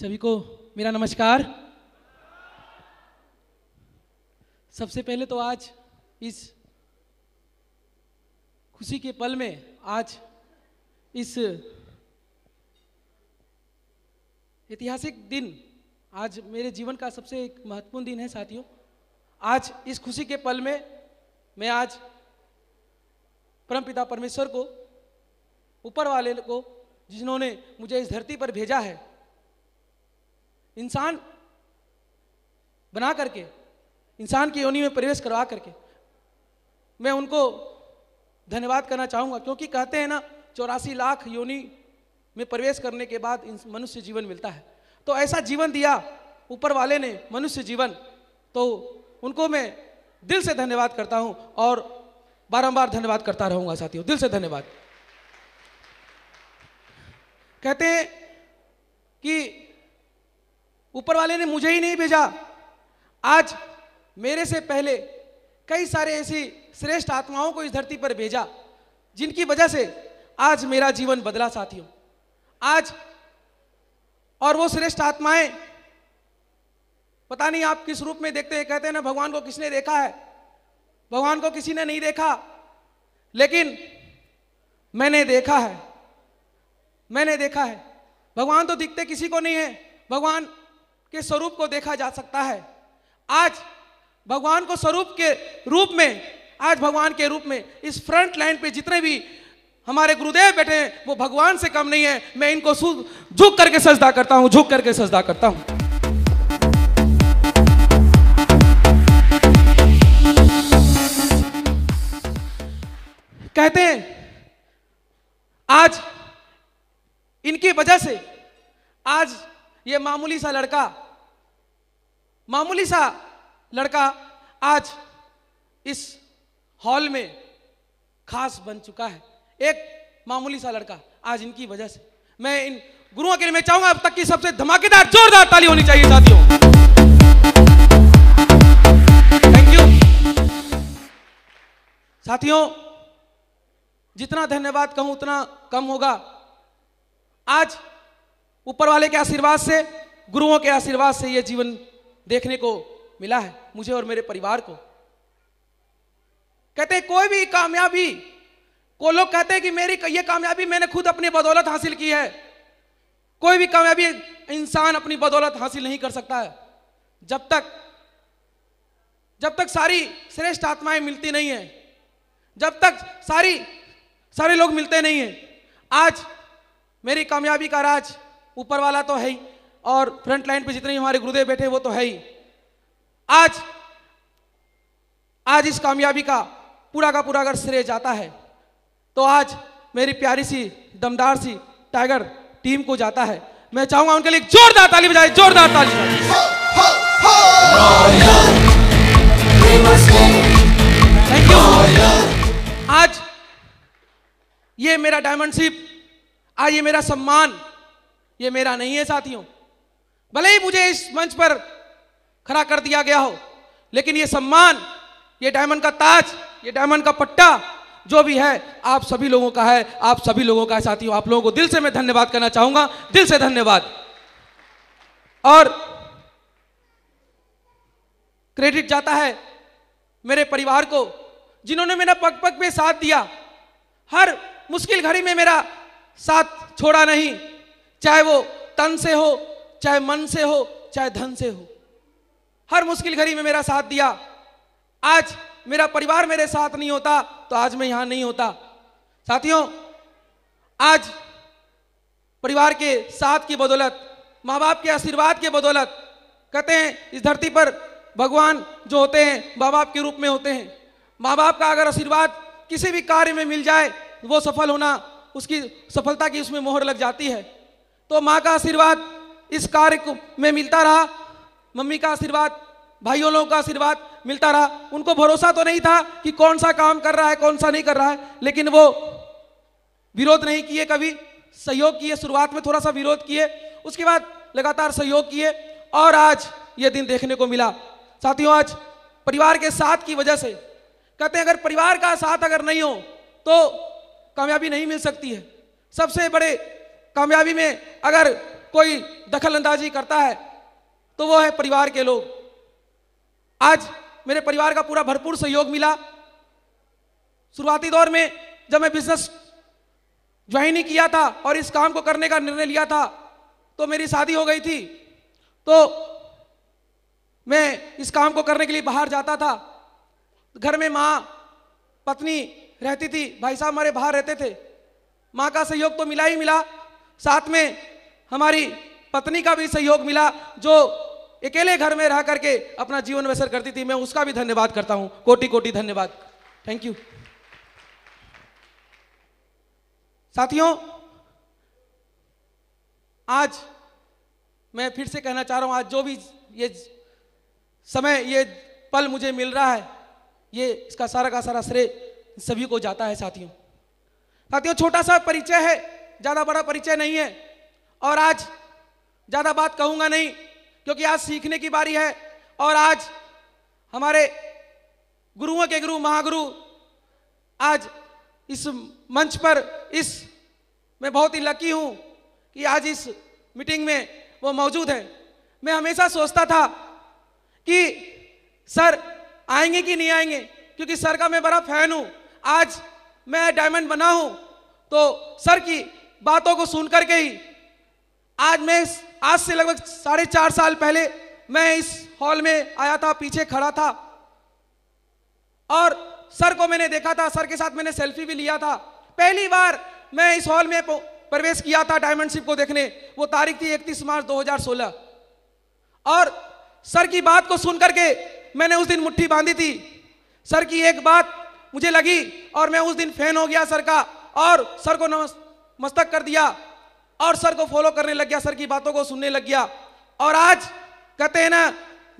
सभी को मेरा नमस्कार सबसे पहले तो आज इस खुशी के पल में आज इस ऐतिहासिक दिन आज मेरे जीवन का सबसे एक महत्वपूर्ण दिन है साथियों आज इस खुशी के पल में मैं आज परम पिता परमेश्वर को ऊपर वाले को जिन्होंने मुझे इस धरती पर भेजा है इंसान बना करके इंसान की योनि में प्रवेश करवा करके मैं उनको धन्यवाद करना चाहूँगा क्योंकि कहते हैं ना चौरासी लाख योनि में प्रवेश करने के बाद मनुष्य जीवन मिलता है तो ऐसा जीवन दिया ऊपर वाले ने मनुष्य जीवन तो उनको मैं दिल से धन्यवाद करता हूँ और बारंबार धन्यवाद करता रहूँगा साथियों दिल से धन्यवाद कहते हैं कि ऊपर वाले ने मुझे ही नहीं भेजा आज मेरे से पहले कई सारे ऐसी श्रेष्ठ आत्माओं को इस धरती पर भेजा जिनकी वजह से आज मेरा जीवन बदला साथियों आज और वो श्रेष्ठ आत्माएं पता नहीं आप किस रूप में देखते हैं कहते हैं ना भगवान को किसने देखा है भगवान को किसी ने नहीं देखा लेकिन मैंने देखा है मैंने देखा है भगवान तो दिखते किसी को नहीं है भगवान के स्वरूप को देखा जा सकता है आज भगवान को स्वरूप के रूप में आज भगवान के रूप में इस फ्रंट लाइन पे जितने भी हमारे गुरुदेव बैठे हैं वो भगवान से कम नहीं है मैं इनको झुक करके सजदा करता हूँ झुक करके सजदा करता हूँ कहते हैं आज इनकी वजह से आज ये मामूली सा लड़का मामूली सा लड़का आज इस हॉल में खास बन चुका है एक मामूली सा लड़का आज इनकी वजह से मैं इन गुरुओं के लिए मैं चाहूंगा अब तक की सबसे धमाकेदार जोरदार ताली होनी चाहिए साथियों थैंक यू साथियों जितना धन्यवाद कहूं उतना कम होगा आज ऊपर वाले के आशीर्वाद से गुरुओं के आशीर्वाद से यह जीवन देखने को मिला है मुझे और मेरे परिवार को कहते कोई भी कामयाबी को लोग कहते हैं कि मेरी यह कामयाबी मैंने खुद अपनी बदौलत हासिल की है कोई भी कामयाबी इंसान अपनी बदौलत हासिल नहीं कर सकता है जब तक जब तक सारी श्रेष्ठ आत्माएं मिलती नहीं है जब तक सारी सारे लोग मिलते नहीं हैं आज मेरी कामयाबी का राज ऊपर वाला तो है ही और फ्रंट लाइन पे जितने हमारे गुरुदेव बैठे वो तो है ही आज आज इस कामयाबी का पूरा का पूरा अगर श्रेय जाता है तो आज मेरी प्यारी सी दमदार सी टाइगर टीम को जाता है मैं चाहूंगा उनके लिए जोरदार ताली बजाए जोरदार ताली थैंक यू आज ये मेरा डायमंड आज ये मेरा सम्मान ये मेरा नहीं है साथियों भले ही मुझे इस मंच पर खड़ा कर दिया गया हो लेकिन ये सम्मान ये डायमंड का ताज ये डायमंड का पट्टा जो भी है आप सभी लोगों का है आप सभी लोगों का है साथियों आप लोगों को दिल से मैं धन्यवाद करना चाहूंगा दिल से धन्यवाद और क्रेडिट जाता है मेरे परिवार को जिन्होंने मेरा पग पग पे साथ दिया हर मुश्किल घड़ी में मेरा साथ छोड़ा नहीं चाहे वो तन से हो चाहे मन से हो चाहे धन से हो हर मुश्किल घड़ी में मेरा साथ दिया आज मेरा परिवार मेरे साथ नहीं होता तो आज मैं यहां नहीं होता साथियों आज परिवार के साथ की बदौलत माँ बाप के आशीर्वाद के बदौलत कहते हैं इस धरती पर भगवान जो होते हैं माँ बाप के रूप में होते हैं माँ बाप का अगर आशीर्वाद किसी भी कार्य में मिल जाए वो सफल होना उसकी सफलता की उसमें मोहर लग जाती है तो माँ का आशीर्वाद इस कार्य में मिलता रहा मम्मी का आशीर्वाद भाइयों लोगों का आशीर्वाद मिलता रहा उनको भरोसा तो नहीं था कि कौन सा काम कर रहा है कौन सा नहीं कर रहा है लेकिन वो विरोध नहीं किए कभी सहयोग किए शुरुआत में थोड़ा सा विरोध किए उसके बाद लगातार सहयोग किए और आज ये दिन देखने को मिला साथियों आज परिवार के साथ की वजह से कहते हैं अगर परिवार का साथ अगर नहीं हो तो कामयाबी नहीं मिल सकती है सबसे बड़े कामयाबी में अगर कोई दखल अंदाजी करता है तो वो है परिवार के लोग आज मेरे परिवार का पूरा भरपूर सहयोग मिला शुरुआती दौर में जब मैं बिजनेस ज्वाइन ही किया था और इस काम को करने का निर्णय लिया था तो मेरी शादी हो गई थी तो मैं इस काम को करने के लिए बाहर जाता था घर में माँ पत्नी रहती थी भाई साहब हमारे बाहर रहते थे माँ का सहयोग तो मिला ही मिला साथ में हमारी पत्नी का भी सहयोग मिला जो अकेले घर में रह करके अपना जीवन व्यसर करती थी मैं उसका भी धन्यवाद करता हूं कोटि कोटि धन्यवाद थैंक यू साथियों आज मैं फिर से कहना चाह रहा हूं आज जो भी ये समय ये पल मुझे मिल रहा है ये इसका सारा का सारा श्रेय सभी को जाता है साथियों साथियों छोटा सा परिचय है ज़्यादा बड़ा परिचय नहीं है और आज ज़्यादा बात कहूंगा नहीं क्योंकि आज सीखने की बारी है और आज हमारे गुरुओं के गुरु महागुरु आज इस मंच पर इस मैं बहुत ही लकी हूं कि आज इस मीटिंग में वो मौजूद है मैं हमेशा सोचता था कि सर आएंगे कि नहीं आएंगे क्योंकि सर का मैं बड़ा फैन हूँ आज मैं डायमंड बना हूं तो सर की बातों को सुनकर के ही आज मैं आज से लगभग साढ़े चार साल पहले मैं इस हॉल में आया था पीछे खड़ा था और सर को मैंने देखा था सर के साथ मैंने सेल्फी भी लिया था पहली बार मैं इस हॉल में प्रवेश किया था डायमंड शिप को देखने वो तारीख थी इकतीस मार्च 2016 और सर की बात को सुन करके मैंने उस दिन मुट्ठी बांधी थी सर की एक बात मुझे लगी और मैं उस दिन फैन हो गया सर का और सर को नमस्ते मस्तक कर दिया और सर को फॉलो करने लग गया सर की बातों को सुनने लग गया और आज कहते हैं ना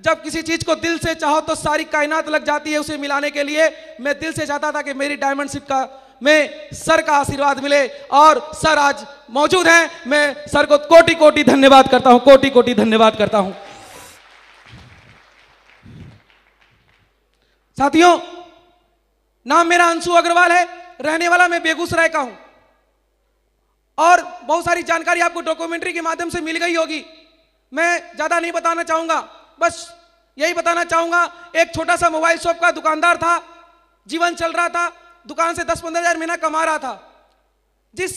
जब किसी चीज को दिल से चाहो तो सारी कायनात लग जाती है उसे मिलाने के लिए मैं दिल से चाहता था कि मेरी शिप का में सर का आशीर्वाद मिले और सर आज मौजूद हैं मैं सर को कोटि कोटि धन्यवाद करता हूं कोटि कोटि धन्यवाद करता हूं साथियों नाम मेरा अंशु अग्रवाल है रहने वाला मैं बेगूसराय का हूं और बहुत सारी जानकारी आपको डॉक्यूमेंट्री के माध्यम से मिल गई होगी मैं ज़्यादा नहीं बताना चाहूंगा बस यही बताना चाहूंगा एक छोटा सा मोबाइल शॉप का दुकानदार था जीवन चल रहा था दुकान से दस पंद्रह हज़ार महीना कमा रहा था जिस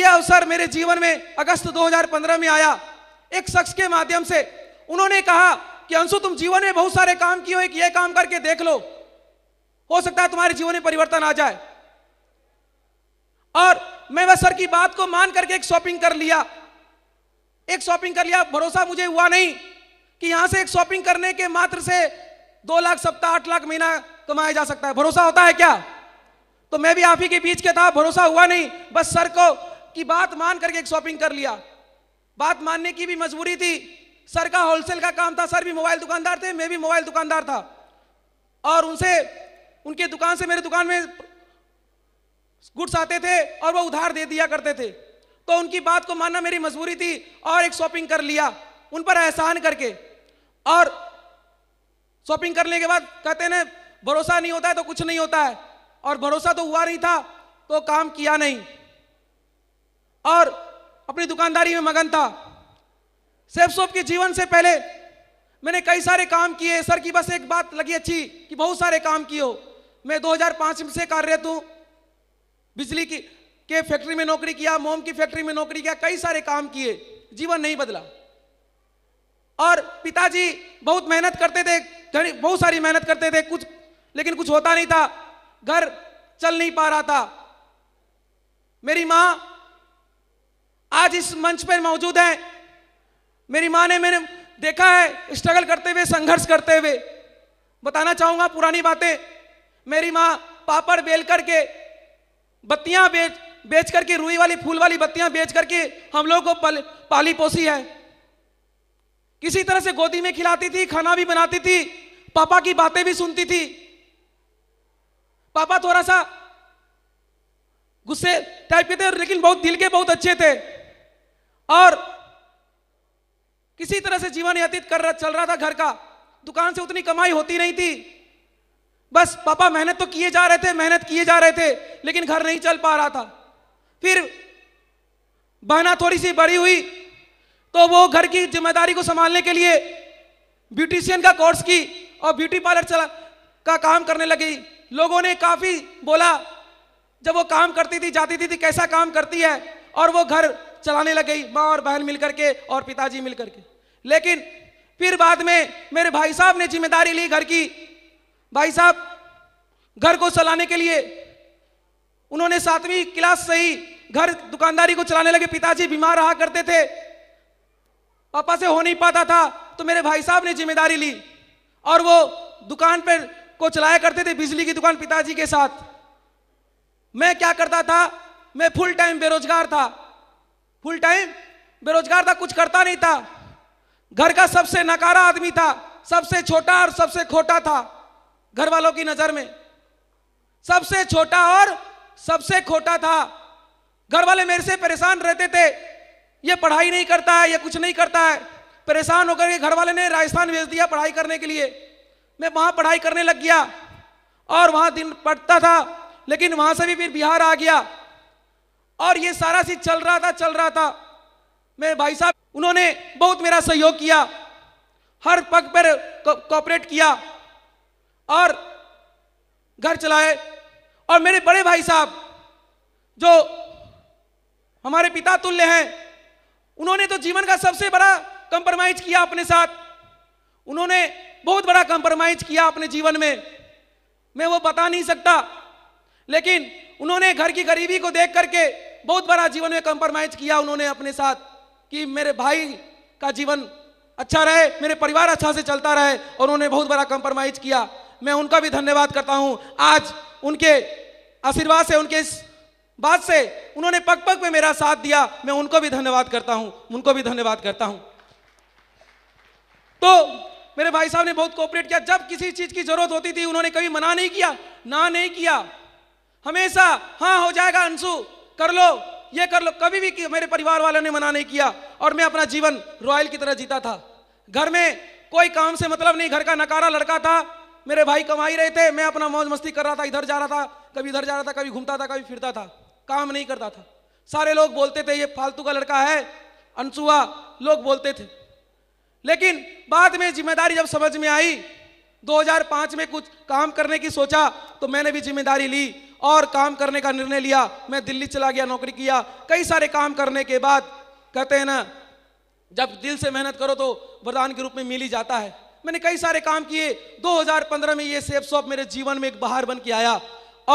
ये अवसर मेरे जीवन में अगस्त 2015 में आया एक शख्स के माध्यम से उन्होंने कहा कि अंशु तुम जीवन में बहुत सारे काम किए हो एक ये काम करके देख लो हो सकता है तुम्हारे जीवन में परिवर्तन आ जाए और मैं बस सर की बात को मान करके एक शॉपिंग कर लिया एक शॉपिंग कर लिया भरोसा मुझे हुआ नहीं कि यहां से एक शॉपिंग करने के मात्र से दो लाख सप्ताह आठ लाख महीना कमाया जा सकता है भरोसा होता है क्या तो मैं भी आप ही के बीच के था भरोसा हुआ नहीं बस सर को की बात मान करके एक शॉपिंग कर लिया बात मानने की भी मजबूरी थी सर का होलसेल का काम था सर भी मोबाइल दुकानदार थे मैं भी मोबाइल दुकानदार था और उनसे उनके दुकान से मेरे दुकान में गुड्स आते थे और वो उधार दे दिया करते थे तो उनकी बात को मानना मेरी मजबूरी थी और एक शॉपिंग कर लिया उन पर एहसान करके और शॉपिंग करने के बाद कहते ना भरोसा नहीं होता है तो कुछ नहीं होता है और भरोसा तो हुआ नहीं था तो काम किया नहीं और अपनी दुकानदारी में मगन था सेफ सोप के जीवन से पहले मैंने कई सारे काम किए सर की बस एक बात लगी अच्छी कि बहुत सारे काम किए मैं 2005 से कार्यरत हूँ बिजली की के फैक्ट्री में नौकरी किया मोम की फैक्ट्री में नौकरी किया कई सारे काम किए जीवन नहीं बदला और पिताजी बहुत मेहनत करते थे बहुत सारी मेहनत करते थे कुछ लेकिन कुछ होता नहीं था घर चल नहीं पा रहा था मेरी माँ आज इस मंच पर मौजूद है मेरी माँ ने मैंने देखा है स्ट्रगल करते हुए संघर्ष करते हुए बताना चाहूंगा पुरानी बातें मेरी माँ पापड़ बेल करके बत्तियां बेच बेच करके रुई वाली फूल वाली बत्तियां बेच करके हम लोग को पल, पाली पोसी है किसी तरह से गोदी में खिलाती थी खाना भी बनाती थी पापा की बातें भी सुनती थी पापा थोड़ा सा गुस्से टाइप के थे लेकिन बहुत दिल के बहुत अच्छे थे और किसी तरह से जीवन व्यतीत कर रहा चल रहा था घर का दुकान से उतनी कमाई होती नहीं थी बस पापा मेहनत तो किए जा रहे थे मेहनत किए जा रहे थे लेकिन घर नहीं चल पा रहा था फिर बहना थोड़ी सी बड़ी हुई तो वो घर की जिम्मेदारी को संभालने के लिए ब्यूटिशियन का कोर्स की और ब्यूटी पार्लर चला का काम करने लगी लोगों ने काफ़ी बोला जब वो काम करती थी जाती थी, थी कैसा काम करती है और वो घर चलाने लग गई माँ और बहन मिलकर के और पिताजी मिलकर के लेकिन फिर बाद में मेरे भाई साहब ने जिम्मेदारी ली घर की भाई साहब घर को चलाने के लिए उन्होंने सातवीं क्लास से ही घर दुकानदारी को चलाने लगे पिताजी बीमार रहा करते थे पापा से हो नहीं पाता था तो मेरे भाई साहब ने जिम्मेदारी ली और वो दुकान पर को चलाया करते थे बिजली की दुकान पिताजी के साथ मैं क्या करता था मैं फुल टाइम बेरोजगार था फुल टाइम बेरोजगार था कुछ करता नहीं था घर का सबसे नकारा आदमी था सबसे छोटा और सबसे खोटा था घर वालों की नजर में सबसे छोटा और सबसे खोटा था घर वाले मेरे से परेशान रहते थे ये पढ़ाई नहीं करता है ये कुछ नहीं करता है परेशान होकर के घर वाले ने राजस्थान भेज दिया पढ़ाई करने के लिए मैं वहाँ पढ़ाई करने लग गया और वहाँ दिन पढ़ता था लेकिन वहाँ से भी फिर बिहार आ गया और ये सारा चीज चल रहा था चल रहा था मेरे भाई साहब उन्होंने बहुत मेरा सहयोग किया हर पग पर कॉपरेट किया और घर चलाए और मेरे बड़े भाई साहब जो हमारे पिता तुल्य हैं उन्होंने तो जीवन का सबसे बड़ा कंप्रोमाइज किया अपने साथ उन्होंने बहुत बड़ा कंप्रोमाइज किया अपने जीवन में मैं वो बता नहीं सकता लेकिन उन्होंने घर की गरीबी को देख करके बहुत बड़ा जीवन में कंप्रोमाइज किया उन्होंने अपने साथ कि मेरे भाई का जीवन अच्छा रहे मेरे परिवार अच्छा से चलता रहे और उन्होंने बहुत बड़ा कंप्रोमाइज किया मैं उनका भी धन्यवाद करता हूं आज उनके आशीर्वाद से उनके इस बात से उन्होंने पग पग में मेरा साथ दिया मैं उनको भी धन्यवाद करता हूं उनको भी धन्यवाद करता हूं तो मेरे भाई साहब ने बहुत कोऑपरेट किया जब किसी चीज़ की जरूरत होती थी उन्होंने कभी मना नहीं किया ना नहीं किया हमेशा हाँ हो जाएगा अंशु कर लो ये कर लो कभी भी मेरे परिवार वालों ने मना नहीं किया और मैं अपना जीवन रॉयल की तरह जीता था घर में कोई काम से मतलब नहीं घर का नकारा लड़का था मेरे भाई कमा ही रहे थे मैं अपना मौज मस्ती कर रहा था इधर जा रहा था कभी इधर जा रहा था कभी घूमता था कभी फिरता था काम नहीं करता था सारे लोग बोलते थे ये फालतू का लड़का है अनसुआ लोग बोलते थे लेकिन बाद में जिम्मेदारी जब समझ में आई 2005 में कुछ काम करने की सोचा तो मैंने भी जिम्मेदारी ली और काम करने का निर्णय लिया मैं दिल्ली चला गया नौकरी किया कई सारे काम करने के बाद कहते हैं ना जब दिल से मेहनत करो तो वरदान के रूप में मिल ही जाता है मैंने कई सारे काम किए 2015 में ये सेफ शॉप मेरे जीवन में एक बाहर बन के आया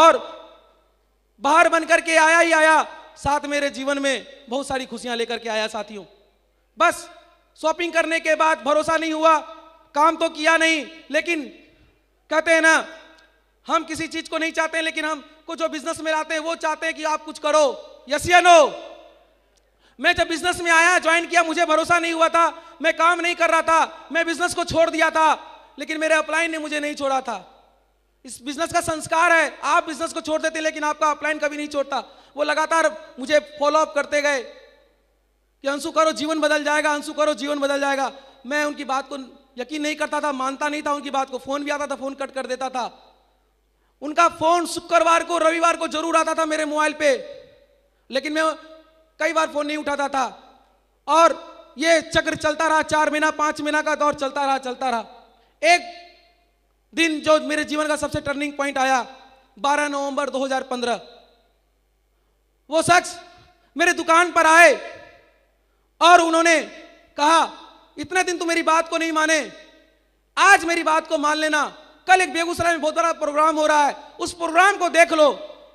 और बाहर बन करके आया ही आया साथ मेरे जीवन में बहुत सारी खुशियां लेकर के आया साथियों बस शॉपिंग करने के बाद भरोसा नहीं हुआ काम तो किया नहीं लेकिन कहते हैं ना हम किसी चीज को नहीं चाहते लेकिन हम कुछ जो बिजनेस में रहते हैं वो चाहते हैं कि आप कुछ करो यस या नो मैं जब बिजनेस में आया ज्वाइन किया मुझे भरोसा नहीं हुआ था मैं काम नहीं कर रहा था मैं बिजनेस को छोड़ दिया था लेकिन मेरे अपलाइन ने मुझे नहीं छोड़ा था इस बिजनेस का संस्कार है आप बिजनेस को छोड़ देते लेकिन आपका अपलाइन कभी नहीं छोड़ता वो लगातार मुझे फॉलोअप करते गए कि अंशु करो जीवन बदल जाएगा अंशु करो जीवन बदल जाएगा मैं उनकी बात को यकीन नहीं करता था मानता नहीं था उनकी बात को फोन भी आता था फोन कट कर देता था उनका फोन शुक्रवार को रविवार को जरूर आता था मेरे मोबाइल पे लेकिन मैं कई बार फोन नहीं उठाता था और ये चक्र चलता रहा चार महीना पांच महीना का दौर चलता रहा चलता रहा एक दिन जो मेरे जीवन का सबसे टर्निंग पॉइंट आया 12 नवंबर 2015 वो शख्स मेरे दुकान पर आए और उन्होंने कहा इतने दिन तू मेरी बात को नहीं माने आज मेरी बात को मान लेना कल एक बेगूसराय में बहुत बड़ा प्रोग्राम हो रहा है उस प्रोग्राम को देख लो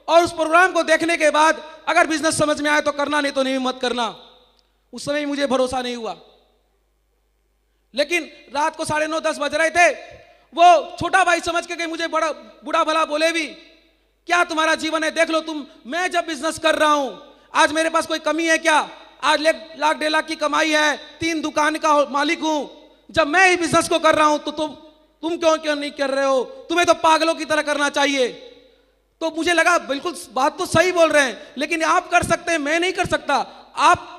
और उस प्रोग्राम को देखने के बाद अगर बिजनेस समझ में आए तो करना नहीं तो नहीं मत करना उस समय मुझे भरोसा नहीं हुआ लेकिन रात को साढ़े नौ दस बज रहे थे वो छोटा भाई समझ के मुझे बड़ा बुरा भला बोले भी क्या तुम्हारा जीवन है देख लो तुम मैं जब बिजनेस कर रहा हूं आज मेरे पास कोई कमी है क्या आज लाख डेढ़ लाख की कमाई है तीन दुकान का मालिक हूं जब मैं ही बिजनेस को कर रहा हूं तो तुम तुम क्यों क्यों नहीं कर रहे हो तुम्हें तो पागलों की तरह करना चाहिए तो मुझे लगा बिल्कुल बात तो सही बोल रहे हैं लेकिन आप कर सकते हैं मैं नहीं कर सकता आप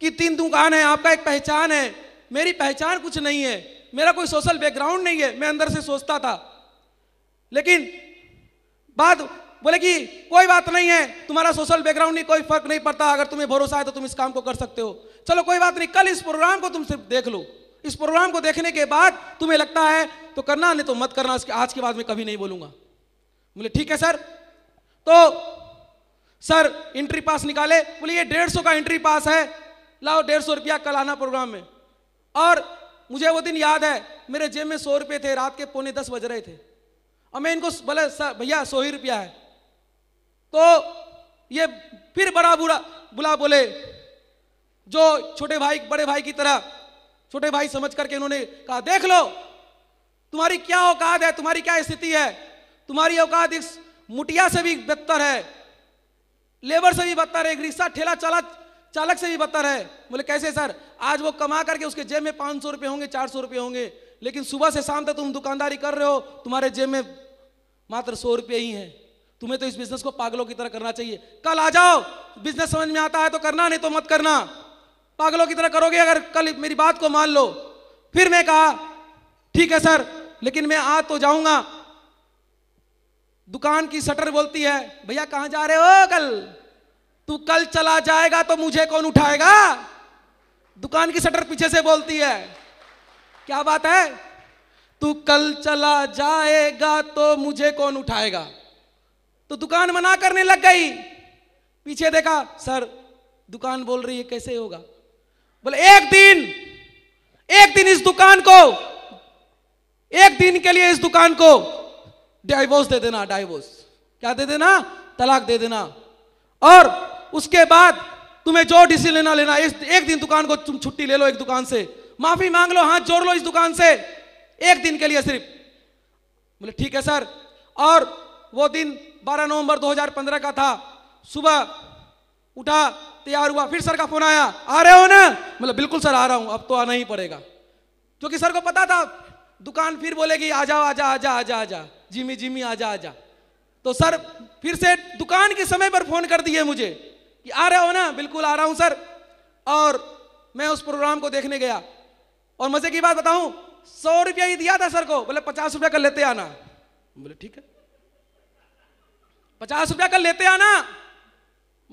की तीन दुकान है आपका एक पहचान है मेरी पहचान कुछ नहीं है मेरा कोई सोशल बैकग्राउंड नहीं है मैं अंदर से सोचता था लेकिन बात बोले कि कोई बात नहीं है तुम्हारा सोशल बैकग्राउंड नहीं कोई फर्क नहीं पड़ता अगर तुम्हें भरोसा है तो तुम इस काम को कर सकते हो चलो कोई बात नहीं कल इस प्रोग्राम को तुम सिर्फ देख लो इस प्रोग्राम को देखने के बाद तुम्हें लगता है तो करना नहीं तो मत करना आज के बाद मैं कभी नहीं बोलूंगा बोले ठीक है सर तो सर एंट्री पास निकाले बोले ये डेढ़ सौ का एंट्री पास है लाओ डेढ़ सौ रुपया कल आना प्रोग्राम में और मुझे वो दिन याद है मेरे जेब में सौ रुपये थे रात के पौने दस बज रहे थे और मैं इनको बोले सर भैया सौ ही रुपया है तो ये फिर बड़ा बुरा बुला बोले जो छोटे भाई बड़े भाई की तरह छोटे भाई समझ करके इन्होंने कहा देख लो तुम्हारी क्या औकात है तुम्हारी क्या स्थिति है तुम्हारी औकात एक मुटिया से भी बेहतर है लेबर से भी बदतर है एक रिक्शा ठेला चालक चालक से भी बदतर है बोले कैसे सर आज वो कमा करके उसके जेब में पाँच सौ रुपये होंगे चार सौ रुपये होंगे लेकिन सुबह से शाम तक तुम दुकानदारी कर रहे हो तुम्हारे जेब में मात्र सौ रुपये ही हैं तुम्हें तो इस बिजनेस को पागलों की तरह करना चाहिए कल आ जाओ बिजनेस समझ में आता है तो करना नहीं तो मत करना पागलों की तरह करोगे अगर कल मेरी बात को मान लो फिर मैं कहा ठीक है सर लेकिन मैं आ तो जाऊंगा दुकान की शटर बोलती है भैया कहां जा रहे हो कल तू कल चला जाएगा तो मुझे कौन उठाएगा दुकान की शटर पीछे से बोलती है क्या बात है तू कल चला जाएगा तो मुझे कौन उठाएगा तो दुकान मना करने लग गई पीछे देखा सर दुकान बोल रही है कैसे होगा बोले एक दिन एक दिन इस दुकान को एक दिन के लिए इस दुकान को डाइवोर्स दे देना डाइवोर्स क्या दे देना तलाक दे देना और उसके बाद तुम्हें जो डिसीजन लेना लेना एक, एक दिन दुकान को तुम छुट्टी ले लो एक दुकान से माफी मांग लो हाथ जोड़ लो इस दुकान से एक दिन के लिए सिर्फ बोले ठीक है सर और वो दिन 12 नवंबर 2015 का था सुबह उठा तैयार हुआ फिर सर का फोन आया आ रहे हो ना मतलब बिल्कुल सर आ रहा हूं अब तो आना ही पड़ेगा क्योंकि सर को पता था दुकान फिर बोलेगी आ जाओ आ जा आ जा आ जा जिमी जिमी आ जा तो सर फिर से दुकान के समय पर फोन कर दिए मुझे कि आ रहे हो ना बिल्कुल आ रहा हूं सर और मैं उस प्रोग्राम को देखने गया और मजे की बात बताऊं सौ रुपया ही दिया था सर को बोले पचास रुपया कर लेते आना बोले ठीक है पचास रुपया कर लेते आना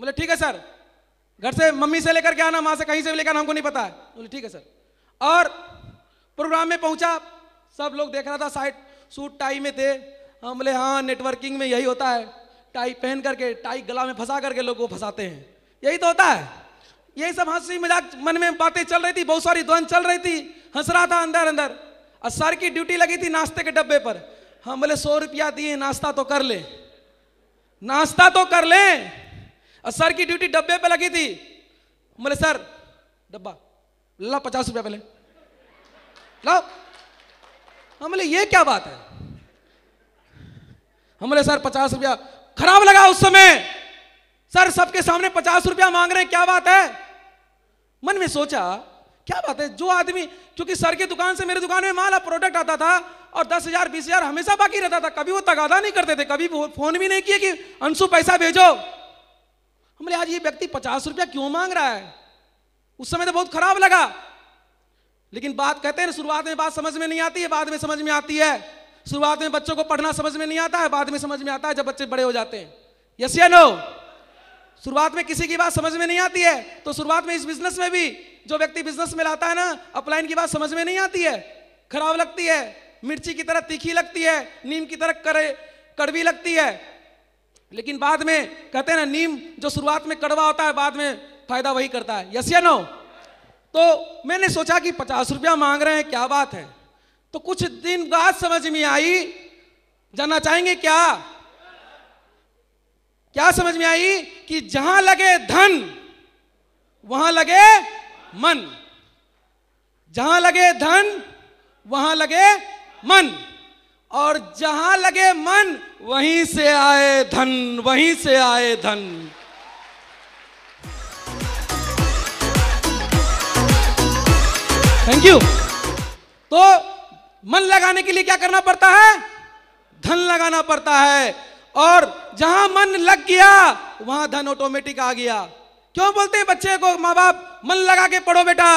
बोले ठीक है सर घर से मम्मी से लेकर के आना माँ से कहीं से भी लेकर हमको नहीं पता है बोले ठीक है सर और प्रोग्राम में पहुंचा सब लोग देख रहा था साइड सूट टाई में थे हम बोले हाँ नेटवर्किंग में यही होता है टाई पहन करके टाई गला में फंसा करके लोग वो फंसाते हैं यही तो होता है यही सब हंसी मजाक मन में बातें चल रही थी बहुत सारी ध्वन चल रही थी हंस रहा था अंदर अंदर और सर की ड्यूटी लगी थी नाश्ते के डब्बे पर हम बोले सौ रुपया दिए नाश्ता तो कर ले नाश्ता तो कर ले और सर की ड्यूटी डब्बे पर लगी थी बोले सर डब्बा ला पचास रुपया पहले लाओ हम बोले ये क्या बात है हम बोले सर पचास रुपया खराब लगा उस समय सर सबके सामने पचास रुपया मांग रहे हैं क्या बात है मन में सोचा क्या बात है जो आदमी क्योंकि सर की दुकान से मेरी दुकान में माल प्रोडक्ट आता था और दस हजार बीस हजार हमेशा बाकी रहता था कभी वो तगादा नहीं करते थे कभी फोन भी नहीं किए कि अंशु पैसा भेजो बोले आज ये व्यक्ति पचास रुपया क्यों मांग रहा है उस समय तो बहुत खराब लगा लेकिन बात कहते हैं ना शुरुआत में बात समझ में नहीं आती है बाद में समझ में आती है शुरुआत में बच्चों को पढ़ना समझ में नहीं आता है बाद में समझ में आता है जब बच्चे बड़े हो जाते हैं यस या नो शुरुआत में किसी की बात समझ में नहीं आती है तो शुरुआत में इस बिजनेस में भी जो व्यक्ति बिजनेस में लाता है ना अपलाइन की बात समझ में नहीं आती है खराब लगती है मिर्ची की तरह तीखी लगती है नीम की तरह करे कड़वी लगती है लेकिन बाद में कहते हैं ना नीम जो शुरुआत में कड़वा होता है बाद में फायदा वही करता है यस या नो तो मैंने सोचा कि पचास रुपया मांग रहे हैं क्या बात है तो कुछ दिन बाद समझ में आई जानना चाहेंगे क्या क्या समझ में आई कि जहां लगे धन वहां लगे मन जहां लगे धन वहां लगे मन और जहां लगे मन वहीं से आए धन वहीं से आए धन थैंक यू तो मन लगाने के लिए क्या करना पड़ता है धन लगाना पड़ता है और जहां मन लग गया वहां धन ऑटोमेटिक आ गया क्यों बोलते हैं बच्चे को माँ बाप मन लगा के पढ़ो बेटा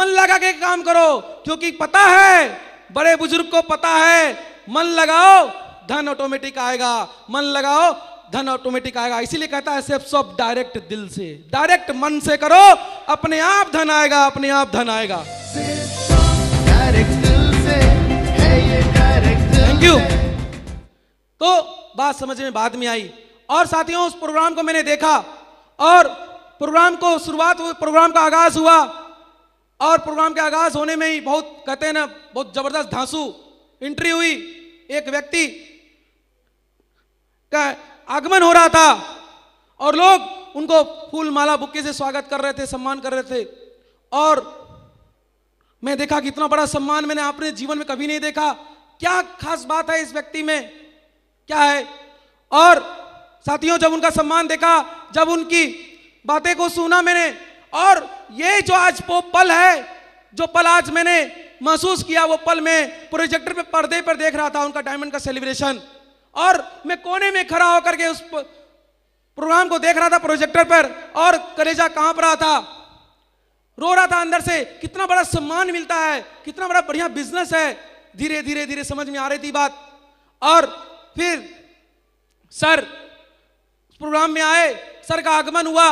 मन लगा के काम करो क्योंकि पता है बड़े बुजुर्ग को पता है मन लगाओ धन ऑटोमेटिक आएगा मन लगाओ धन ऑटोमेटिक आएगा इसीलिए कहता है सिर्फ ऑफ डायरेक्ट दिल से डायरेक्ट मन से करो अपने आप धन आएगा अपने आप धन आएगा थैंक यू तो बात समझ में बाद में आई और साथियों उस प्रोग्राम को मैंने देखा और प्रोग्राम को शुरुआत हुई प्रोग्राम का आगाज हुआ और प्रोग्राम के आगाज होने में ही बहुत कहते हैं ना बहुत जबरदस्त धांसू एंट्री हुई एक व्यक्ति का आगमन हो रहा था और लोग उनको फूल माला बुक्के से स्वागत कर रहे थे सम्मान कर रहे थे और मैं देखा कि इतना बड़ा सम्मान मैंने अपने जीवन में कभी नहीं देखा क्या खास बात है इस व्यक्ति में क्या है और साथियों जब उनका सम्मान देखा जब उनकी बातें को सुना मैंने और ये जो आज वो पल है जो पल आज मैंने महसूस किया वो पल में प्रोजेक्टर पे पर्दे पर देख रहा था उनका डायमंड का सेलिब्रेशन और मैं कोने में खड़ा होकर के उस प्रोग्राम को देख रहा था प्रोजेक्टर पर और कलेजा कांप रहा था रो रहा था अंदर से कितना बड़ा सम्मान मिलता है कितना बड़ा बढ़िया बिजनेस है धीरे धीरे धीरे समझ में आ रही थी बात और फिर सर प्रोग्राम में आए सर का आगमन हुआ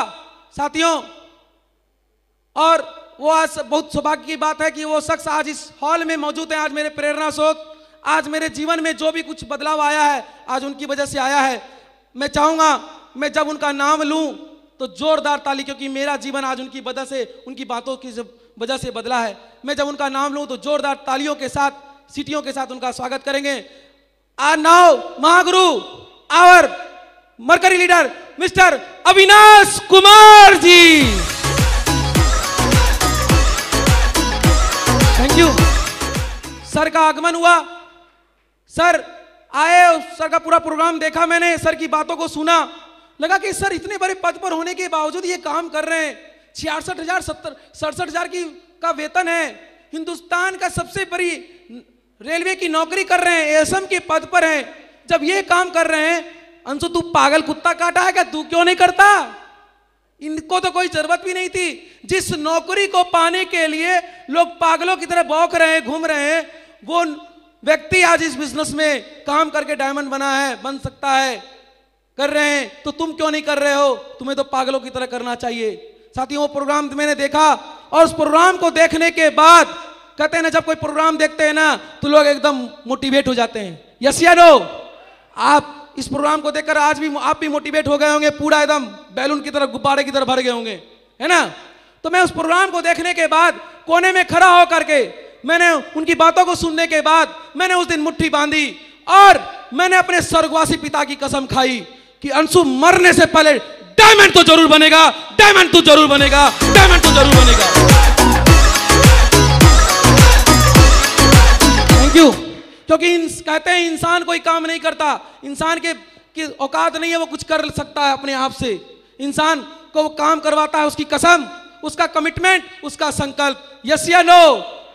साथियों और वो आज बहुत सौभाग्य की बात है कि वो शख्स आज इस हॉल में मौजूद है आज मेरे प्रेरणा स्रोत आज मेरे जीवन में जो भी कुछ बदलाव आया है आज उनकी वजह से आया है मैं चाहूंगा मैं जब उनका नाम लू तो जोरदार ताली क्योंकि मेरा जीवन आज उनकी वजह से उनकी बातों की वजह से बदला है मैं जब उनका नाम लू तो जोरदार तालियों के साथ सिटियों के साथ उनका स्वागत करेंगे are now Mahaguru our mercury leader mister Avinash Kumar ji thank you sir का आगमन हुआ सर आए सर का पूरा प्रोग्राम देखा मैंने सर की बातों को सुना लगा कि सर इतने बड़े पद पर होने के बावजूद ये काम कर रहे हैं छियासठ हजार सत्तर सड़सठ हजार की का वेतन है हिंदुस्तान का सबसे बड़ी रेलवे की नौकरी कर रहे हैं एएसएम के पद पर हैं जब ये काम कर रहे हैं अंशु तू पागल कुत्ता काटा है क्या तू क्यों नहीं करता इनको तो कोई जरूरत भी नहीं थी जिस नौकरी को पाने के लिए लोग पागलों की तरह बौख रहे हैं घूम रहे हैं वो व्यक्ति आज इस बिजनेस में काम करके डायमंड बना है बन सकता है कर रहे हैं तो तुम क्यों नहीं कर रहे हो तुम्हें तो पागलों की तरह करना चाहिए साथियों वो प्रोग्राम मैंने देखा और उस प्रोग्राम को देखने के बाद कहते हैं ना जब कोई प्रोग्राम देखते हैं ना तो लोग एकदम मोटिवेट हो जाते हैं यस या नो आप इस प्रोग्राम को देखकर आज भी आप भी मोटिवेट हो गए होंगे पूरा एकदम बैलून की तरफ गुब्बारे की तरफ भर गए होंगे है ना तो मैं उस प्रोग्राम को देखने के बाद कोने में खड़ा होकर के मैंने उनकी बातों को सुनने के बाद मैंने उस दिन मुट्ठी बांधी और मैंने अपने स्वर्गवासी पिता की कसम खाई कि अंशु मरने से पहले डायमंड तो जरूर बनेगा डायमंड तो जरूर बनेगा डायमंड तो जरूर बनेगा थैंक यू क्योंकि इंस, कहते हैं इंसान कोई काम नहीं करता इंसान के औकात नहीं है वो कुछ कर सकता है अपने आप से इंसान को वो काम करवाता है उसकी कसम उसका कमिटमेंट उसका संकल्प यस या नो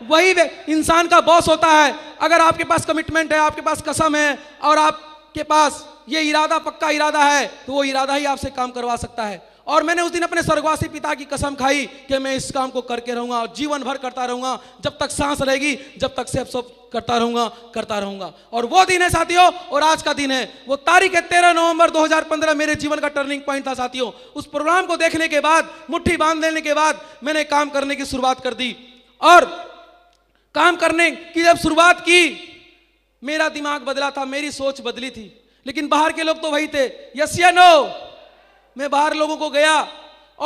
वही इंसान का बॉस होता है अगर आपके पास कमिटमेंट है आपके पास कसम है और आपके पास ये इरादा पक्का इरादा है तो वो इरादा ही आपसे काम करवा सकता है और मैंने उस दिन अपने स्वर्गवासी पिता की कसम खाई कि मैं इस काम को करके रहूंगा और जीवन भर करता रहूंगा जब तक सांस रहेगी जब तक से सब करता रहूंगा करता रहूंगा और वो दिन है साथियों और आज का दिन है वो तारीख है तेरह नवंबर 2015 मेरे जीवन का टर्निंग पॉइंट था साथियों उस प्रोग्राम को देखने के बाद मुठ्ठी बांध लेने के बाद मैंने काम करने की शुरुआत कर दी और काम करने की जब शुरुआत की मेरा दिमाग बदला था मेरी सोच बदली थी लेकिन बाहर के लोग तो वही थे यस या नो मैं बाहर लोगों को गया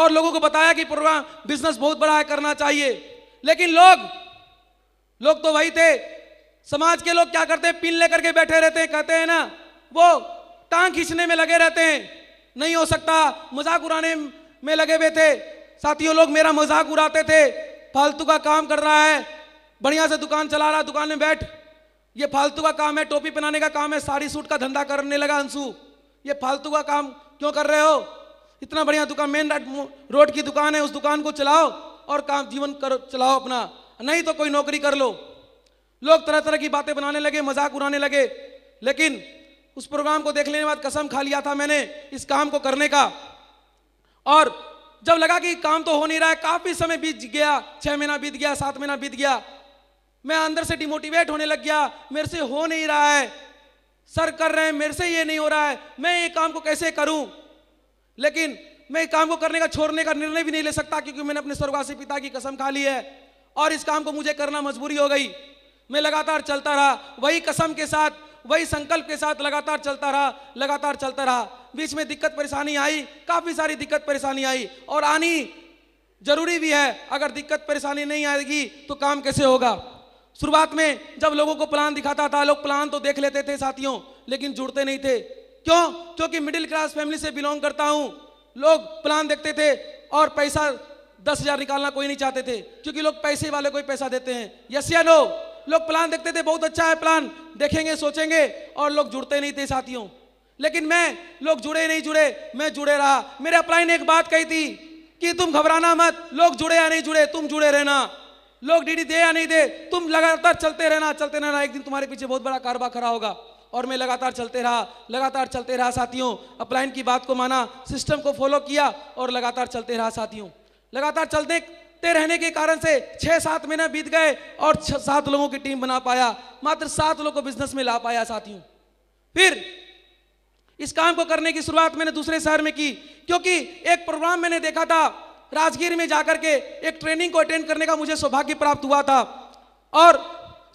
और लोगों को बताया कि प्रोग्राम बिजनेस बहुत बड़ा है करना चाहिए लेकिन लोग लोग तो वही थे समाज के लोग क्या करते हैं पिन लेकर के बैठे रहते हैं कहते हैं ना वो टांग खींचने में लगे रहते हैं नहीं हो सकता मजाक उड़ाने में लगे हुए थे साथियों लोग मेरा मजाक उड़ाते थे फालतू का काम कर रहा है बढ़िया से दुकान चला रहा दुकान में बैठ ये फालतू का काम है टोपी पहनाने का काम है साड़ी सूट का धंधा करने लगा अंशु ये फालतू का काम क्यों कर रहे हो इतना बढ़िया दुकान मेन रोड की दुकान है उस दुकान को चलाओ और काम जीवन करो चलाओ अपना नहीं तो कोई नौकरी कर लो लोग तरह तरह की बातें बनाने लगे मजाक उड़ाने लगे लेकिन उस प्रोग्राम को देखने के बाद कसम खा लिया था मैंने इस काम को करने का और जब लगा कि काम तो हो नहीं रहा है काफी समय बीत गया छह महीना बीत गया सात महीना बीत गया मैं अंदर से डिमोटिवेट होने लग गया मेरे से हो नहीं रहा है सर कर रहे हैं मेरे से ये नहीं हो रहा है मैं ये काम को कैसे करूं लेकिन मैं काम को करने का छोड़ने का निर्णय भी नहीं ले सकता क्योंकि मैंने अपने स्वर्गवासी पिता की कसम खा ली है और इस काम को मुझे करना मजबूरी हो गई मैं लगातार चलता रहा वही कसम के साथ वही संकल्प के साथ लगातार चलता रहा लगातार चलता रहा बीच में दिक्कत परेशानी आई काफ़ी सारी दिक्कत परेशानी आई और आनी जरूरी भी है अगर दिक्कत परेशानी नहीं आएगी तो काम कैसे होगा शुरुआत में जब लोगों को प्लान दिखाता था लोग प्लान तो देख लेते थे साथियों लेकिन जुड़ते नहीं थे क्यों क्योंकि मिडिल क्लास फैमिली से बिलोंग करता हूं लोग प्लान देखते थे और पैसा दस हजार निकालना कोई नहीं चाहते थे क्योंकि लोग पैसे वाले को ही पैसा देते हैं यस या नो लोग प्लान देखते थे बहुत अच्छा है प्लान देखेंगे सोचेंगे और लोग जुड़ते नहीं थे साथियों लेकिन मैं लोग जुड़े नहीं जुड़े मैं जुड़े रहा मेरे अपलाई ने एक बात कही थी कि तुम घबराना मत लोग जुड़े या नहीं जुड़े तुम जुड़े रहना लोग डीडी दे या नहीं दे तुम लगातार चलते रहना चलते रहना एक दिन तुम्हारे पीछे बहुत बड़ा कारोबार खड़ा होगा और मैं लगातार चलते रहा लगातार चलते रहा साथियों अपलाइन की बात को माना सिस्टम को फॉलो किया और लगातार चलते रहा साथियों लगातार चलते ते रहने के कारण से छः सात महीने बीत गए और सात लोगों की टीम बना पाया मात्र सात लोगों को बिजनेस में ला पाया साथियों फिर इस काम को करने की शुरुआत मैंने दूसरे शहर में की क्योंकि एक प्रोग्राम मैंने देखा था राजगीर में जाकर के एक ट्रेनिंग को अटेंड करने का मुझे सौभाग्य प्राप्त हुआ था और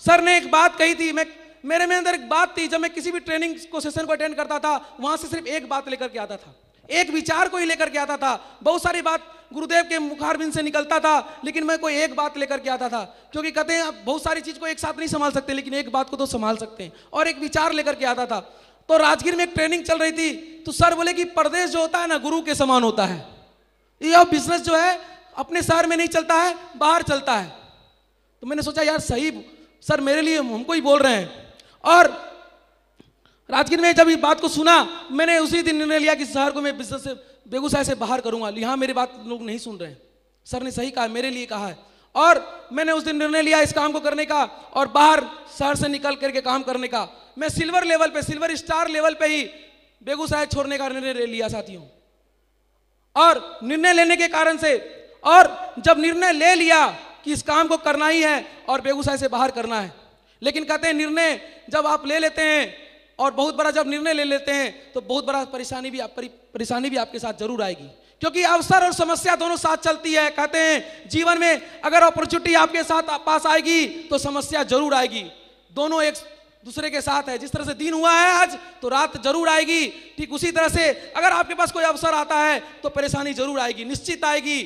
सर ने एक बात कही थी मैं मेरे में अंदर एक बात थी जब मैं किसी भी ट्रेनिंग को सेशन को अटेंड करता था वहां से सिर्फ एक बात लेकर के आता था एक विचार को ही लेकर के आता था बहुत सारी बात गुरुदेव के मुखारबिन से निकलता था लेकिन मैं कोई एक बात लेकर के आता था क्योंकि कहते हैं आप बहुत सारी चीज को एक साथ नहीं संभाल सकते लेकिन एक बात को तो संभाल सकते हैं और एक विचार लेकर के आता था तो राजगीर में एक ट्रेनिंग चल रही थी तो सर बोले कि प्रदेश जो होता है ना गुरु के समान होता है यह बिजनेस जो है अपने शहर में नहीं चलता है बाहर चलता है तो मैंने सोचा यार सही सर मेरे लिए हमको ही बोल रहे हैं और राजगीर में जब ये बात को सुना मैंने उसी दिन निर्णय लिया कि शहर को मैं बिजनेस से बेगूसराय से बाहर करूंगा यहाँ मेरी बात लोग नहीं सुन रहे सर ने सही कहा मेरे लिए कहा है और मैंने उस दिन निर्णय लिया इस काम को करने का और बाहर शहर से निकल करके काम करने का मैं सिल्वर लेवल पे सिल्वर स्टार लेवल पे ही बेगूसराय छोड़ने का निर्णय लिया साथियों और निर्णय लेने के कारण से और जब निर्णय ले लिया कि इस काम को करना ही है और बेगूसराय से बाहर करना है लेकिन कहते हैं निर्णय जब आप ले लेते हैं और बहुत बड़ा जब निर्णय ले लेते हैं तो बहुत बड़ा परेशानी भी आप परेशानी भी आपके साथ जरूर आएगी क्योंकि अवसर और समस्या दोनों साथ चलती है कहते हैं जीवन में अगर अपॉर्चुनिटी आपके साथ पास आएगी तो समस्या जरूर आएगी दोनों एक दूसरे के साथ है जिस तरह से दिन हुआ है आज तो रात जरूर आएगी ठीक उसी तरह से अगर आपके पास कोई अवसर आता है तो परेशानी जरूर आएगी निश्चित आएगी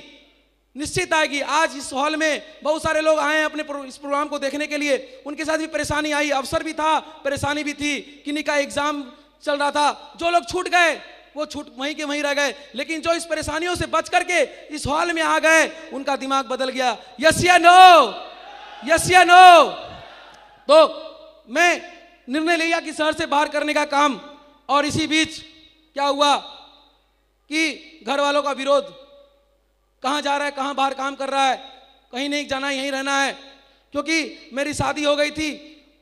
निश्चित आएगी आज इस हॉल में बहुत सारे लोग आए हैं अपने इस प्रोग्राम को देखने के लिए उनके साथ भी परेशानी आई अवसर भी था परेशानी भी थी किन्हीं का एग्जाम चल रहा था जो लोग छूट गए वो छूट वहीं के वहीं रह गए लेकिन जो इस परेशानियों से बच करके इस हॉल में आ गए उनका दिमाग बदल गया यस या नो यस या नो तो मैं निर्णय लिया कि शहर से बाहर करने का काम और इसी बीच क्या हुआ कि घर वालों का विरोध कहाँ जा रहा है कहाँ बाहर काम कर रहा है कहीं नहीं जाना यहीं रहना है क्योंकि मेरी शादी हो गई थी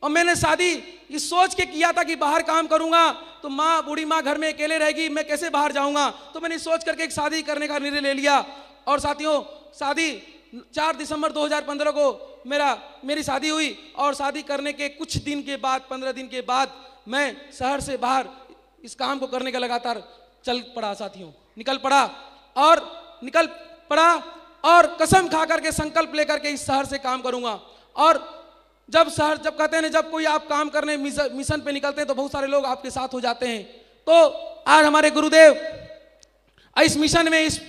और मैंने शादी इस सोच के किया था कि बाहर काम करूंगा तो माँ बूढ़ी माँ घर में अकेले रहेगी मैं कैसे बाहर जाऊंगा तो मैंने सोच करके एक शादी करने का निर्णय ले लिया और साथियों शादी चार दिसंबर 2015 को मेरा मेरी शादी हुई और शादी करने के कुछ दिन के बाद पंद्रह दिन के बाद मैं शहर से बाहर इस काम को करने का लगातार चल पड़ा साथियों निकल पड़ा और निकल पड़ा और कसम खा करके संकल्प लेकर के इस शहर से काम करूंगा और जब शहर जब कहते हैं जब कोई आप काम करने मिशन पे निकलते हैं तो बहुत सारे लोग आपके साथ हो जाते हैं तो आज हमारे गुरुदेव इस मिशन में इस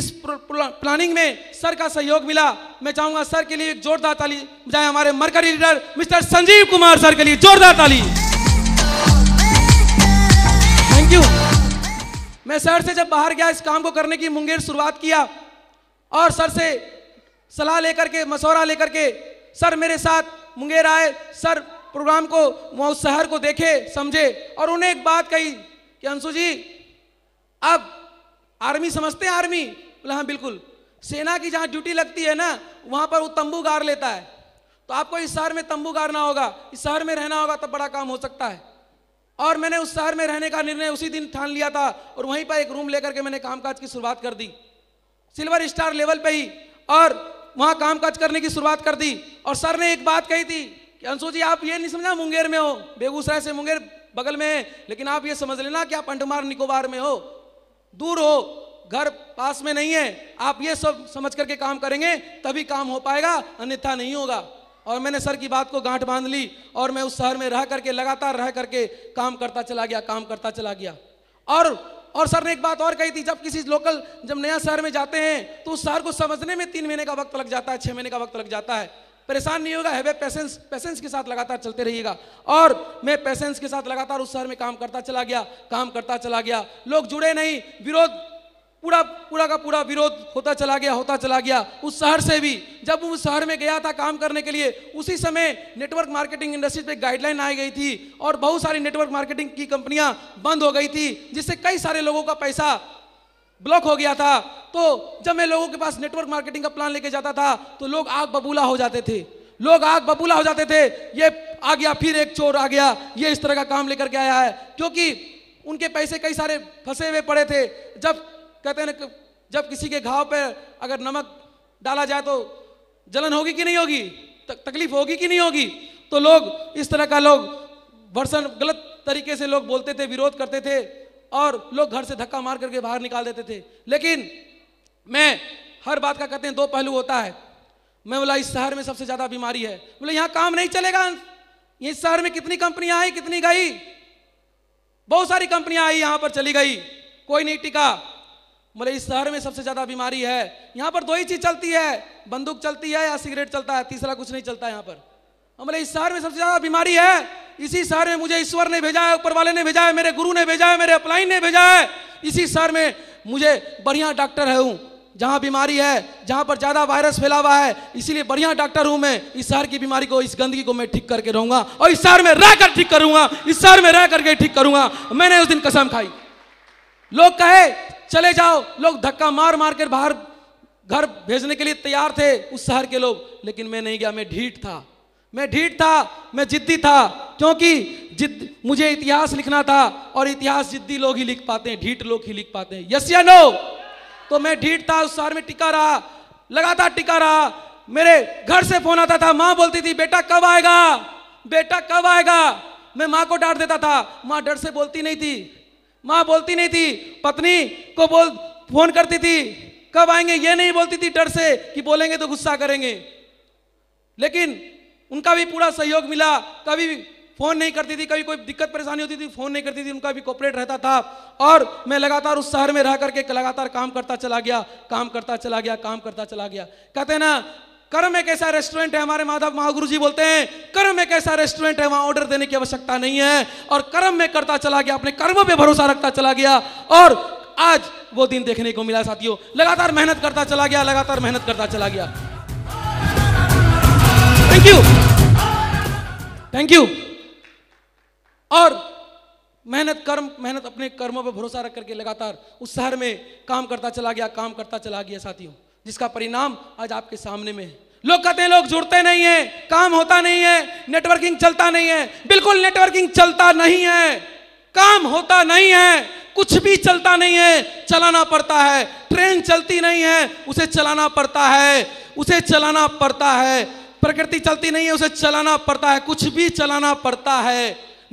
इस प्लानिंग में सर का सहयोग मिला मैं चाहूंगा सर के लिए एक जोरदार ताली बजाय हमारे mercury leader mister Sanjeev Kumar sir के लिए जोरदार ताली थैंक यू मैं सर से जब बाहर गया इस काम को करने की मुंगेर शुरुआत किया और सर से सलाह लेकर के मशवरा लेकर के सर मेरे साथ मुंगेर आए सर प्रोग्राम को वहाँ उस शहर को देखे समझे और उन्हें एक बात कही कि अंशु जी अब आर्मी समझते हैं आर्मी बोले हाँ बिल्कुल सेना की जहाँ ड्यूटी लगती है ना वहाँ पर वो तंबू गार लेता है तो आपको इस शहर में तंबू गारना होगा इस शहर में रहना होगा तब बड़ा काम हो सकता है और मैंने उस शहर में रहने का निर्णय उसी दिन ठान लिया था और वहीं पर एक रूम लेकर के मैंने कामकाज की शुरुआत कर दी सिल्वर स्टार लेवल पे ही और वहाँ काम काज करने की शुरुआत कर दी और सर ने एक बात कही थी कि अंशु जी आप ये नहीं समझा मुंगेर में हो बेगूसराय से मुंगेर बगल में है लेकिन आप ये समझ लेना कि आप अंडमान निकोबार में हो दूर हो घर पास में नहीं है आप ये सब समझ करके काम करेंगे तभी काम हो पाएगा अन्यथा नहीं होगा और मैंने सर की बात को गांठ बांध ली और मैं उस शहर में रह करके लगातार रह करके काम करता चला गया काम करता चला गया और और सर ने एक बात और कही थी जब किसी लोकल जब नया शहर में जाते हैं तो उस शहर को समझने में तीन महीने का वक्त लग जाता है छः महीने का वक्त लग जाता है परेशान नहीं होगा हैवे पेशेंस पेशेंस के साथ लगातार चलते रहिएगा और मैं पेशेंस के साथ लगातार उस शहर में काम करता चला गया काम करता चला गया लोग जुड़े नहीं विरोध पूरा पूरा का पूरा विरोध होता चला गया होता चला गया उस शहर से भी जब उस शहर में गया था काम करने के लिए उसी समय नेटवर्क मार्केटिंग इंडस्ट्रीज पे गाइडलाइन आई गई थी और बहुत सारी नेटवर्क मार्केटिंग की कंपनियां बंद हो गई थी जिससे कई सारे लोगों का पैसा ब्लॉक हो गया था तो जब मैं लोगों के पास नेटवर्क मार्केटिंग का प्लान लेके जाता था तो लोग आग बबूला हो जाते थे लोग आग बबूला हो जाते थे ये आ गया फिर एक चोर आ गया ये इस तरह का काम लेकर के आया है क्योंकि उनके पैसे कई सारे फंसे हुए पड़े थे जब कहते हैं ना जब किसी के घाव पर अगर नमक डाला जाए तो जलन होगी कि नहीं होगी तकलीफ होगी कि नहीं होगी तो लोग इस तरह का लोग भर्सन गलत तरीके से लोग बोलते थे विरोध करते थे और लोग घर से धक्का मार करके बाहर निकाल देते थे लेकिन मैं हर बात का कहते हैं दो पहलू होता है मैं बोला इस शहर में सबसे ज़्यादा बीमारी है बोले यहाँ काम नहीं चलेगा इस शहर में कितनी कंपनियां आई कितनी गई बहुत सारी कंपनियां आई यहाँ पर चली गई कोई नहीं टिका बोले इस शहर में सबसे ज़्यादा बीमारी है यहाँ पर दो ही चीज़ चलती है बंदूक चलती है या सिगरेट चलता है तीसरा कुछ नहीं चलता यहाँ पर हम बोले इस शहर में सबसे ज़्यादा बीमारी है इसी शहर में मुझे ईश्वर ने भेजा है ऊपर वाले ने भेजा है मेरे गुरु ने भेजा है मेरे अपलाइन ने भेजा है इसी शहर में मुझे बढ़िया डॉक्टर है हूँ जहाँ बीमारी है जहाँ पर ज़्यादा वायरस फैला हुआ है इसीलिए बढ़िया डॉक्टर हूँ मैं इस शहर की बीमारी को इस गंदगी को मैं ठीक करके रहूंगा और इस शहर में रह कर ठीक करूंगा इस शहर में रह करके ठीक करूंगा मैंने उस दिन कसम खाई लोग कहे चले जाओ लोग धक्का मार मार कर बाहर घर भेजने के लिए तैयार थे उस शहर के लोग लेकिन मैं नहीं गया मैं ढीठ था मैं ढीठ था मैं जिद्दी था क्योंकि जिद मुझे इतिहास लिखना था और इतिहास जिद्दी लोग ही लिख पाते हैं ढीठ लोग ही लिख पाते हैं यस या नो तो मैं ढीठ था उस शहर में टिका रहा लगातार टिका रहा मेरे घर से फोन आता था माँ बोलती थी बेटा कब आएगा बेटा कब आएगा मैं माँ को डांट देता था माँ डर से बोलती नहीं थी माँ बोलती नहीं थी पत्नी को बोल फोन करती थी कब आएंगे ये नहीं बोलती थी डर से कि बोलेंगे तो गुस्सा करेंगे लेकिन उनका भी पूरा सहयोग मिला कभी फोन नहीं करती थी कभी कोई दिक्कत परेशानी होती थी फोन नहीं करती थी उनका भी कॉपरेट रहता था और मैं लगातार उस शहर में रह करके लगातार काम करता चला गया काम करता चला गया काम करता चला गया कहते ना कर्म एक ऐसा रेस्टोरेंट है हमारे माधव महागुरु जी बोलते हैं कर्म एक ऐसा रेस्टोरेंट है वहां ऑर्डर देने की आवश्यकता नहीं है और कर्म में करता चला गया अपने कर्म पे भरोसा रखता चला गया और आज वो दिन देखने को मिला साथियों लगातार मेहनत करता चला गया लगातार मेहनत करता चला गया थैंक यू थैंक यू और मेहनत कर्म मेहनत अपने कर्मों पर भरोसा रख करके लगातार उस शहर में काम करता चला गया काम करता चला गया साथियों जिसका परिणाम आज आपके सामने में है लोग कहते हैं लोग जुड़ते नहीं है काम होता नहीं है नेटवर्किंग चलता नहीं है बिल्कुल नेटवर्किंग चलता नहीं है काम होता नहीं है कुछ भी चलता नहीं है चलाना पड़ता है ट्रेन चलती नहीं है उसे चलाना पड़ता है उसे चलाना पड़ता है प्रकृति चलती नहीं है उसे चलाना पड़ता है कुछ भी चलाना पड़ता है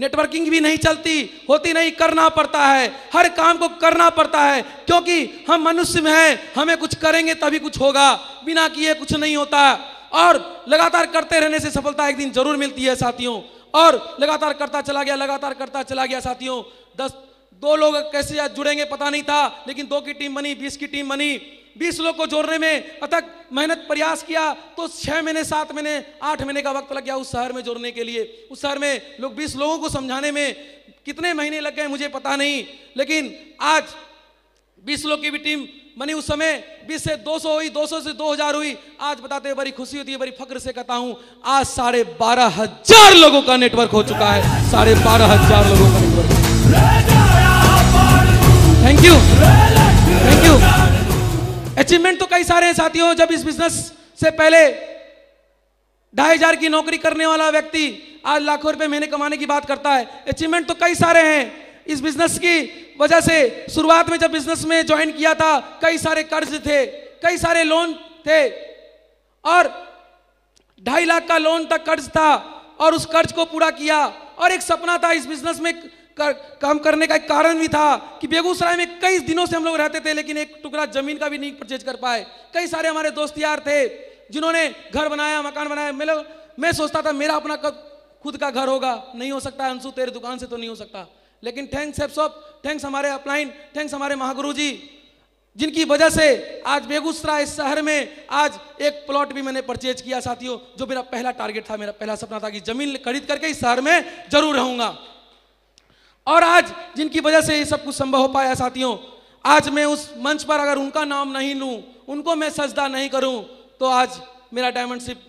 नेटवर्किंग भी नहीं चलती होती नहीं करना पड़ता है हर काम को करना पड़ता है क्योंकि हम मनुष्य में हैं हमें कुछ करेंगे तभी कुछ होगा बिना किए कुछ नहीं होता और लगातार करते रहने से सफलता एक दिन जरूर मिलती है साथियों और लगातार करता चला गया लगातार करता चला गया साथियों दस दो लोग कैसे आज जुड़ेंगे पता नहीं था लेकिन दो की टीम बनी बीस की टीम बनी बीस लोग को जोड़ने में अथक मेहनत प्रयास किया तो छः महीने सात महीने आठ महीने का वक्त लग गया उस शहर में जोड़ने के लिए उस शहर में लोग बीस लोगों को समझाने में कितने महीने लग गए मुझे पता नहीं लेकिन आज बीस लोग की भी टीम बनी उस समय बीस से दो सौ हुई दो सौ से दो हजार हुई आज बताते हैं बड़ी खुशी होती है बड़ी फक्र से कहता हूँ आज साढ़े बारह हजार लोगों का नेटवर्क हो चुका है साढ़े बारह हजार लोगों का network thank you thank you achievement तो कई सारे हैं साथियों जब इस बिजनेस से पहले ढाई हजार की नौकरी करने वाला व्यक्ति आज लाखों रुपए महीने कमाने की बात करता है अचीवमेंट तो कई सारे हैं इस बिजनेस की वजह से शुरुआत में जब बिजनेस में ज्वाइन किया था कई सारे कर्ज थे कई सारे लोन थे और ढाई लाख का लोन तक कर्ज था और उस कर्ज को पूरा किया और एक सपना था इस बिजनेस में कर, काम करने का एक कारण भी था कि बेगूसराय में कई दिनों से हम लोग रहते थे लेकिन एक टुकड़ा जमीन का भी नहीं परचेज कर पाए कई सारे हमारे दोस्त यार थे जिन्होंने घर बनाया मकान बनाया मैं मैं सोचता था मेरा अपना खुद का घर होगा नहीं हो सकता अंशु तेरे दुकान से तो नहीं हो सकता लेकिन थैंक्स सॉप थैंक्स हमारे अपलाइन थैंक्स हमारे महागुरु जी जिनकी वजह से आज बेगूसराय शहर में आज एक प्लॉट भी मैंने परचेज किया साथियों जो मेरा पहला टारगेट था मेरा पहला सपना था कि जमीन खरीद करके इस शहर में जरूर रहूंगा और आज जिनकी वजह से ये सब कुछ संभव हो पाया साथियों आज मैं उस मंच पर अगर उनका नाम नहीं लूं उनको मैं सजदा नहीं करूं तो आज मेरा डायमंडशिप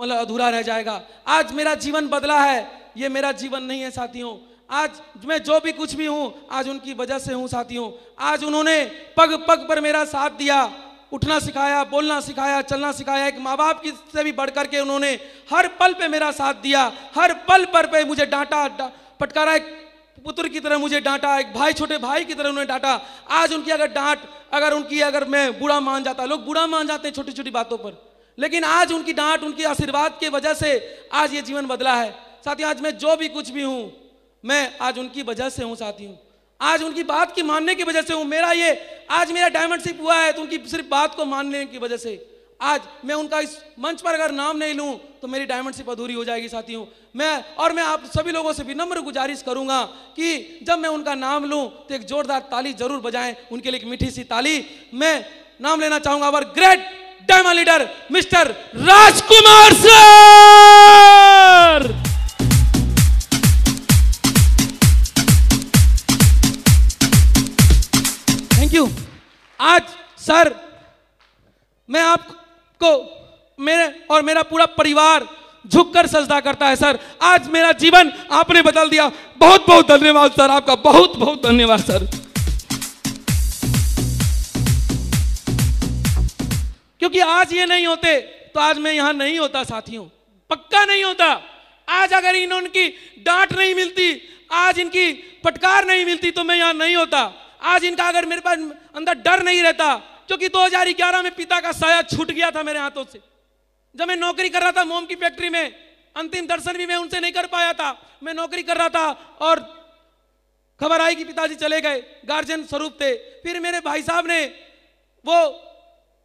मतलब अधूरा रह जाएगा आज मेरा जीवन बदला है ये मेरा जीवन नहीं है साथियों आज मैं जो भी कुछ भी हूं आज उनकी वजह से हूं साथियों आज उन्होंने पग पग पर मेरा साथ दिया उठना सिखाया बोलना सिखाया चलना सिखाया एक माँ बाप की से भी बढ़ करके उन्होंने हर पल पे मेरा साथ दिया हर पल पर पे मुझे डांटा डा, पटकारा एक पुत्र की तरह मुझे डांटा एक भाई छोटे भाई की तरह उन्हें डांटा आज उनकी अगर डांट अगर उनकी अगर मैं बुरा मान जाता लोग बुरा मान जाते हैं छोटी छोटी बातों पर लेकिन आज उनकी डांट उनके आशीर्वाद की वजह से आज ये जीवन बदला है साथियों आज मैं जो भी कुछ भी हूँ मैं आज उनकी वजह से हूँ साथी हूँ आज उनकी बात की मानने की वजह से हूँ मेरा ये आज मेरा डायमंड सिप हुआ है तो उनकी सिर्फ बात को मानने की वजह से आज मैं उनका इस मंच पर अगर नाम नहीं लूं तो मेरी डायमंड सिप अधूरी हो जाएगी साथियों मैं और मैं आप सभी लोगों से विनम्र गुजारिश करूंगा कि जब मैं उनका नाम लूं तो एक जोरदार ताली जरूर बजाएं उनके लिए एक मीठी सी ताली मैं नाम लेना चाहूंगा our great diamond leader mister Rajkumar sir thank you आज सर मैं आपको को मेरे और मेरा पूरा परिवार झुककर सजदा करता है सर आज मेरा जीवन आपने बदल दिया बहुत बहुत धन्यवाद सर आपका बहुत बहुत धन्यवाद सर क्योंकि आज ये नहीं होते तो आज मैं यहां नहीं होता साथियों पक्का नहीं होता आज अगर इन्होंने की डांट नहीं मिलती आज इनकी फटकार नहीं मिलती तो मैं यहां नहीं होता आज इनका अगर मेरे पास अंदर डर नहीं रहता क्योंकि 2011 में पिता का साया छूट गया था मेरे हाथों से जब मैं नौकरी कर रहा था मोम की फैक्ट्री में अंतिम दर्शन भी मैं उनसे नहीं कर पाया था मैं नौकरी कर रहा था और खबर आई कि पिताजी चले गए गार्जियन स्वरूप थे फिर मेरे भाई साहब ने वो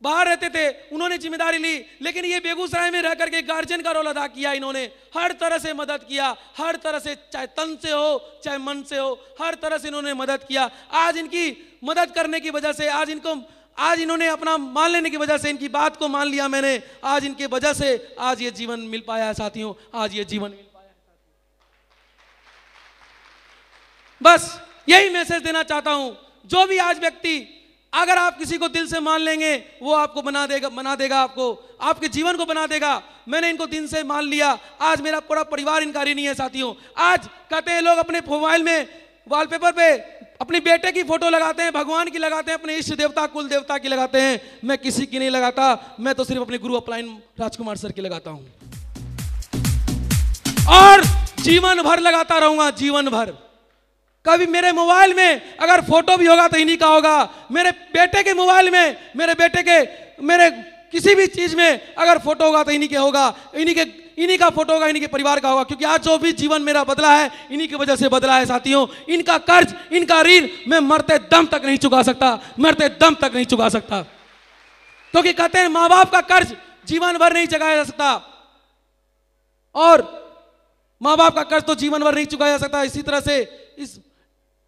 बाहर रहते थे उन्होंने जिम्मेदारी ली लेकिन ये बेगूसराय में रह करके गार्जियन का रोल अदा किया इन्होंने हर तरह से मदद किया हर तरह से चाहे तन से हो चाहे मन से हो हर तरह से इन्होंने मदद किया आज इनकी मदद करने की वजह से आज इनको आज इन्होंने अपना मान लेने की वजह से इनकी बात को मान लिया मैंने आज इनके वजह से आज ये जीवन मिल पाया है साथियों आज ये जीवन मिल पाया है बस यही मैसेज देना चाहता हूं जो भी आज व्यक्ति अगर आप किसी को दिल से मान लेंगे वो आपको बना देगा बना देगा आपको आपके जीवन को बना देगा मैंने इनको दिन से मान लिया आज मेरा पूरा परिवार इनका ऋणी है साथियों आज कहते हैं लोग अपने मोबाइल में वॉलपेपर पे अपने बेटे की फोटो लगाते हैं भगवान की लगाते हैं अपने इष्ट देवता कुल देवता की लगाते हैं मैं किसी की नहीं लगाता मैं तो सिर्फ अपने गुरु अपलाइन राजकुमार सर की लगाता हूं और जीवन भर लगाता रहूंगा जीवन भर कभी मेरे मोबाइल में अगर फोटो भी होगा तो इन्हीं का होगा मेरे बेटे के मोबाइल में मेरे बेटे के मेरे किसी भी चीज में अगर फोटो होगा तो इन्हीं के होगा इन्हीं के इन्हीं का फोटो होगा इन्हीं के परिवार का होगा क्योंकि आज जो भी जीवन मेरा बदला है इन्हीं की वजह से बदला है साथियों इनका कर्ज इनका ऋण मैं मरते दम तक नहीं चुका सकता मरते दम तक नहीं चुका सकता क्योंकि तो कहते हैं माँ बाप का कर्ज जीवन भर नहीं चुकाया जा सकता और माँ बाप का कर्ज तो जीवन भर नहीं चुकाया जा सकता इसी तरह से इस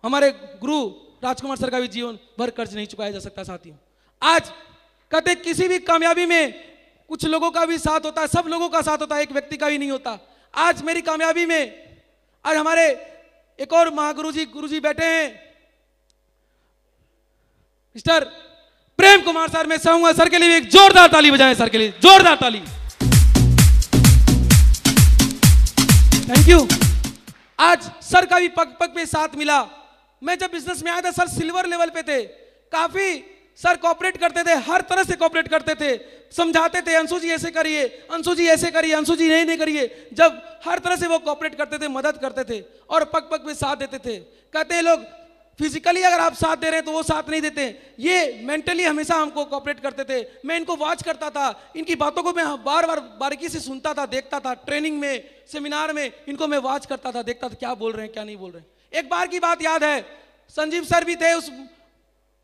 हमारे गुरु राजकुमार सर का भी जीवन भर कर्ज नहीं चुकाया जा सकता साथियों आज कहते किसी भी कामयाबी में कुछ लोगों का भी साथ होता है सब लोगों का साथ होता है एक व्यक्ति का भी नहीं होता आज मेरी कामयाबी में आज हमारे एक और महागुरु जी गुरु जी बैठे हैं मिस्टर प्रेम कुमार सर मैं सहूंगा सर के लिए एक जोरदार ताली बजाएं सर के लिए जोरदार ताली थैंक यू आज सर का भी पग पग पे साथ मिला मैं जब बिजनेस में आया था सर सिल्वर लेवल पे थे काफी सर कॉपरेट करते थे हर तरह से कॉपरेट करते थे समझाते थे अंशु जी ऐसे करिए अंशु जी ऐसे करिए अंशु जी नहीं नहीं करिए जब हर तरह से वो कॉपरेट करते थे मदद करते थे और पग पग में साथ देते थे कहते लोग फिजिकली अगर आप साथ दे रहे हैं तो वो साथ नहीं देते ये मेंटली हमेशा हमको कॉपरेट करते थे मैं इनको वॉच करता था इनकी बातों को मैं बार बार बारीकी से सुनता था देखता था ट्रेनिंग में सेमिनार में इनको मैं वॉच करता था देखता था क्या बोल रहे हैं क्या नहीं बोल रहे हैं एक बार की बात याद है संजीव सर भी थे उस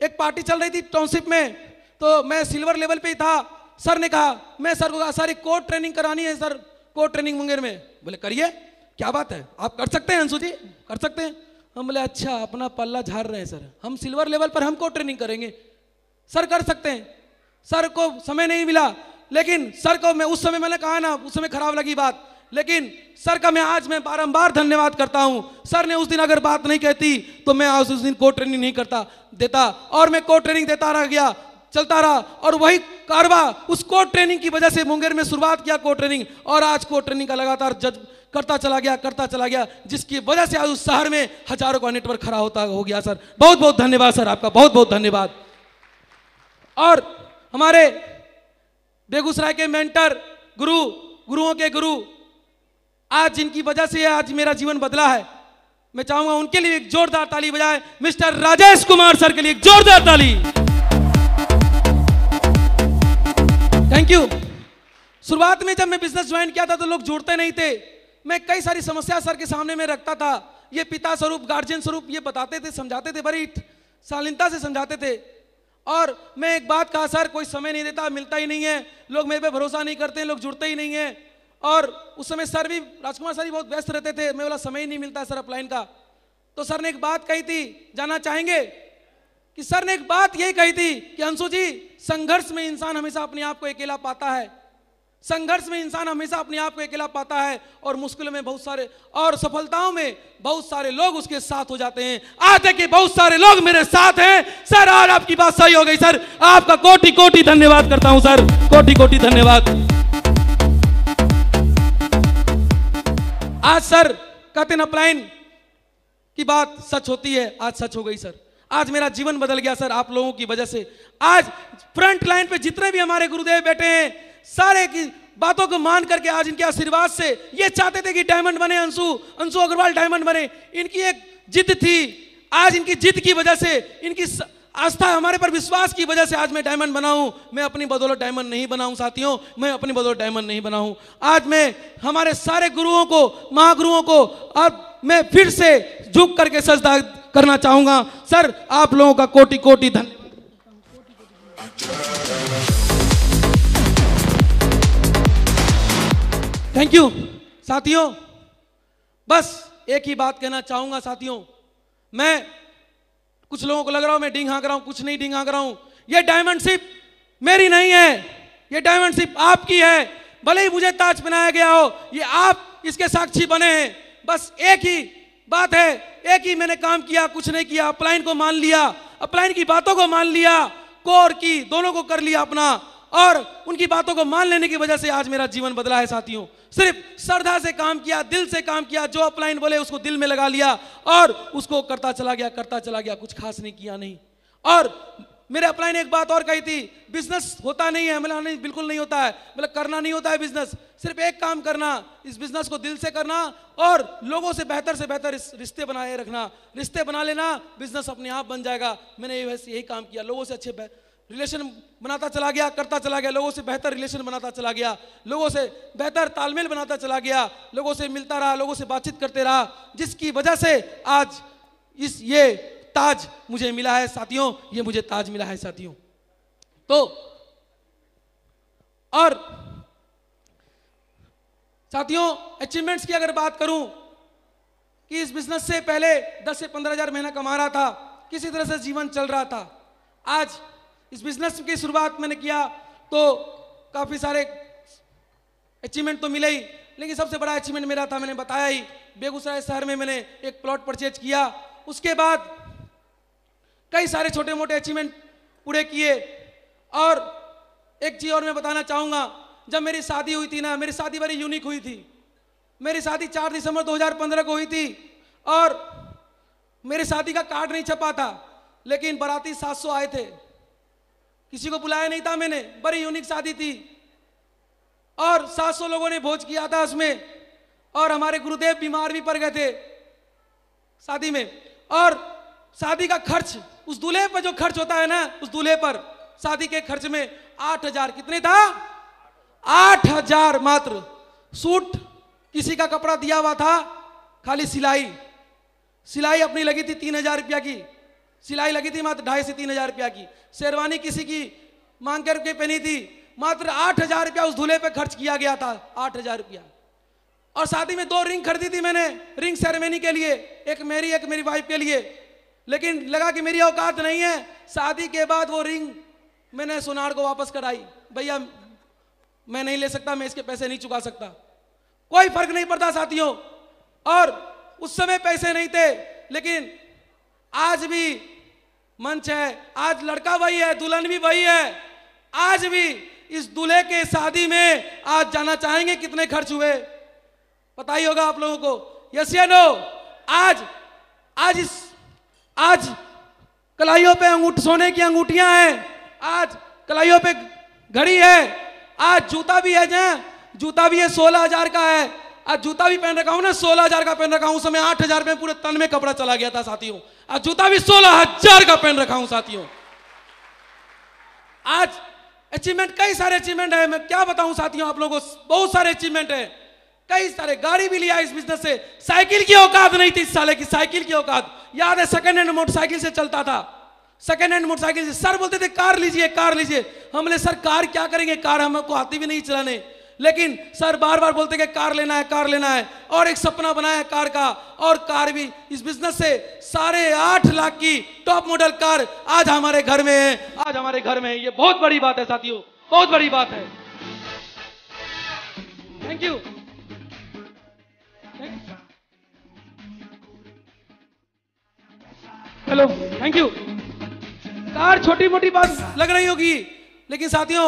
एक पार्टी चल रही थी टाउनशिप में तो मैं सिल्वर लेवल पे ही था सर ने कहा मैं सर को कहा सर एक कोर्ट ट्रेनिंग करानी है सर कोर्ट ट्रेनिंग मुंगेर में बोले करिए क्या बात है आप कर सकते हैं अंशु जी कर सकते हैं हम बोले अच्छा अपना पल्ला झाड़ रहे हैं सर हम सिल्वर लेवल पर हम कोर्ट ट्रेनिंग करेंगे सर कर सकते हैं सर को समय नहीं मिला लेकिन सर को मैं उस समय मैंने कहा ना उस समय खराब लगी बात लेकिन सर का मैं आज मैं बारंबार धन्यवाद करता हूं सर ने उस दिन अगर बात नहीं कहती तो मैं आज उस दिन को ट्रेनिंग नहीं करता देता और मैं को ट्रेनिंग देता रह गया चलता रहा और वही कारवा उस को ट्रेनिंग की वजह से मुंगेर में शुरुआत किया को ट्रेनिंग और आज को ट्रेनिंग का लगातार जज करता चला गया करता चला गया जिसकी वजह से आज उस शहर में हजारों का नेटवर्क खड़ा होता हो गया सर बहुत बहुत धन्यवाद सर आपका बहुत बहुत धन्यवाद और हमारे बेगूसराय के मेंटर गुरु गुरुओं के गुरु आज जिनकी वजह से आज मेरा जीवन बदला है मैं चाहूंगा उनके लिए एक जोरदार ताली बजाए मिस्टर राजेश कुमार सर के लिए एक जोरदार ताली थैंक यू शुरुआत में जब मैं बिजनेस ज्वाइन किया था तो लोग जुड़ते नहीं थे मैं कई सारी समस्या सर के सामने में रखता था ये पिता स्वरूप गार्जियन स्वरूप ये बताते थे समझाते थे बड़ी शालीनता से समझाते थे और मैं एक बात कहा सर कोई समय नहीं देता मिलता ही नहीं है लोग मेरे पे भरोसा नहीं करते लोग जुड़ते ही नहीं है और उस समय सर भी राजकुमार सर भी बहुत व्यस्त रहते थे मैं बोला समय ही नहीं मिलता सर अपलाइन का तो सर ने एक बात कही थी जाना चाहेंगे कि सर ने एक बात यही कही थी कि अंशु जी संघर्ष में इंसान हमेशा अपने आप को अकेला पाता है संघर्ष में इंसान हमेशा अपने आप को अकेला पाता है और मुश्किल में बहुत सारे और सफलताओं में बहुत सारे लोग उसके साथ हो जाते हैं आज देखिए बहुत सारे लोग मेरे साथ हैं सर आज आपकी बात सही हो गई सर आपका कोटि कोटि धन्यवाद करता हूं सर कोटि कोटि धन्यवाद आज सर कहते प्लाइन की बात सच होती है आज सच हो गई सर आज मेरा जीवन बदल गया सर आप लोगों की वजह से आज फ्रंट लाइन पे जितने भी हमारे गुरुदेव बैठे हैं सारे की बातों को मान करके आज इनके आशीर्वाद से ये चाहते थे कि डायमंड बने अंशु अंशु अग्रवाल डायमंड बने इनकी एक जिद थी आज इनकी जिद की वजह से इनकी स... आस्था हमारे पर विश्वास की वजह से आज मैं डायमंड बनाऊं मैं अपनी बदौलत डायमंड नहीं बनाऊं साथियों मैं अपनी बदौलत डायमंड नहीं बनाऊं आज मैं हमारे सारे गुरुओं को महागुरुओं को अब मैं फिर से झुक करके सजदा करना चाहूंगा सर आप लोगों का कोटि कोटि धन थैंक यू साथियों बस एक ही बात कहना चाहूंगा साथियों मैं कुछ लोगों को लग रहा हूं मैं डिंग हाँक रहा हूं कुछ नहीं डिंग हाँक रहा हूं यह डायमंड शिप मेरी नहीं है यह डायमंड शिप आपकी है भले ही मुझे ताज बनाया गया हो ये आप इसके साक्षी बने हैं बस एक ही बात है एक ही मैंने काम किया कुछ नहीं किया अपलाइन को मान लिया अपलाइन की बातों को मान लिया कोर की दोनों को कर लिया अपना और उनकी बातों को मान लेने की वजह से आज मेरा जीवन बदला है साथियों सिर्फ श्रद्धा से काम किया दिल से काम किया जो अपलाइन बोले उसको दिल में लगा लिया और उसको करता चला गया करता चला गया कुछ खास नहीं किया नहीं और मेरे अपलाइन एक बात और कही थी बिजनेस होता नहीं है मतलब नहीं बिल्कुल नहीं होता है मतलब करना नहीं होता है बिजनेस सिर्फ एक काम करना इस बिजनेस को दिल से करना और लोगों से बेहतर से बेहतर रिश्ते बनाए रखना रिश्ते बना लेना बिजनेस अपने आप बन जाएगा मैंने यही काम किया लोगों से अच्छे रिलेशन बनाता चला गया करता चला गया लोगों से बेहतर रिलेशन बनाता चला गया लोगों से बेहतर तालमेल बनाता चला गया लोगों से मिलता रहा लोगों से बातचीत करते रहा जिसकी वजह से आज इस ये ताज मुझे मिला है साथियों ये मुझे ताज मिला है साथियों तो और साथियों अचीवमेंट्स की अगर बात करूं कि इस बिजनेस से पहले 10 से पंद्रह हजार महीना कमा रहा था किसी तरह से जीवन चल रहा था आज इस बिजनेस की शुरुआत मैंने किया तो काफ़ी सारे अचीवमेंट तो मिले ही लेकिन सबसे बड़ा अचीवमेंट मेरा था मैंने बताया ही बेगूसराय शहर में मैंने एक प्लॉट परचेज किया उसके बाद कई सारे छोटे मोटे अचीवमेंट पूरे किए और एक चीज़ और मैं बताना चाहूँगा जब मेरी शादी हुई थी ना मेरी शादी बड़ी यूनिक हुई थी मेरी शादी 4 दिसंबर 2015 को हुई थी और मेरी शादी का कार्ड नहीं छपा था लेकिन बाराती 700 आए थे किसी को बुलाया नहीं था मैंने बड़ी यूनिक शादी थी और 700 लोगों ने भोज किया था उसमें और हमारे गुरुदेव बीमार भी पड़ गए थे शादी में और शादी का खर्च उस दूल्हे पर जो खर्च होता है ना उस दूल्हे पर शादी के खर्च में आठ हजार कितने था आठ हजार मात्र सूट किसी का कपड़ा दिया हुआ था खाली सिलाई सिलाई अपनी लगी थी तीन हजार रुपया की सिलाई लगी थी मात्र ढाई से तीन हजार रुपया की शेरवानी किसी की मांग करके पहनी थी मात्र आठ हजार रुपया उस दूल्हे पे खर्च किया गया था आठ हजार रुपया और शादी में दो रिंग खरीदी थी मैंने रिंग सेरेमनी के लिए एक मेरी एक मेरी वाइफ के लिए लेकिन लगा कि मेरी औकात नहीं है शादी के बाद वो रिंग मैंने सोनार को वापस कराई भैया मैं नहीं ले सकता मैं इसके पैसे नहीं चुका सकता कोई फर्क नहीं पड़ता साथियों और उस समय पैसे नहीं थे लेकिन आज भी मंच है आज लड़का वही है दुल्हन भी वही है आज भी इस दूल्हे के शादी में आज जाना चाहेंगे कितने खर्च हुए पता ही होगा आप लोगों को यस या नो आज आज इस आज कलाइयों पे अंगूठ सोने की अंगूठियां हैं आज कलाइयों पे घड़ी है आज जूता भी है जै जूता भी है सोलह हजार का है आज जूता भी पहन रखा हूं ना सोलह हजार का पहन रखा हूं उस समय आठ हजार में पूरे तन में कपड़ा चला गया था साथियों और जूता भी सोलह हजार का पहन रखा हूं साथियों आज अचीवमेंट कई सारे अचीवमेंट है मैं क्या बताऊं साथियों आप लोगों बहुत सारे अचीवमेंट है कई सारे गाड़ी भी लिया इस बिजनेस से साइकिल की औकात नहीं थी इस साले की साइकिल की औकात याद है सेकेंड हैंड मोटरसाइकिल से चलता था सेकेंड हैंड मोटरसाइकिल से सर बोलते थे कार लीजिए कार लीजिए हमले सर कार क्या करेंगे कार हमको आती भी नहीं चलाने लेकिन सर बार बार बोलते कि कार लेना है कार लेना है और एक सपना बनाया कार का और कार भी इस बिजनेस से साढ़े आठ लाख की टॉप मॉडल कार आज हमारे घर में है आज हमारे घर में है ये बहुत बड़ी बात है साथियों बहुत बड़ी बात है thank you hello thank you car छोटी मोटी बात लग रही होगी लेकिन साथियों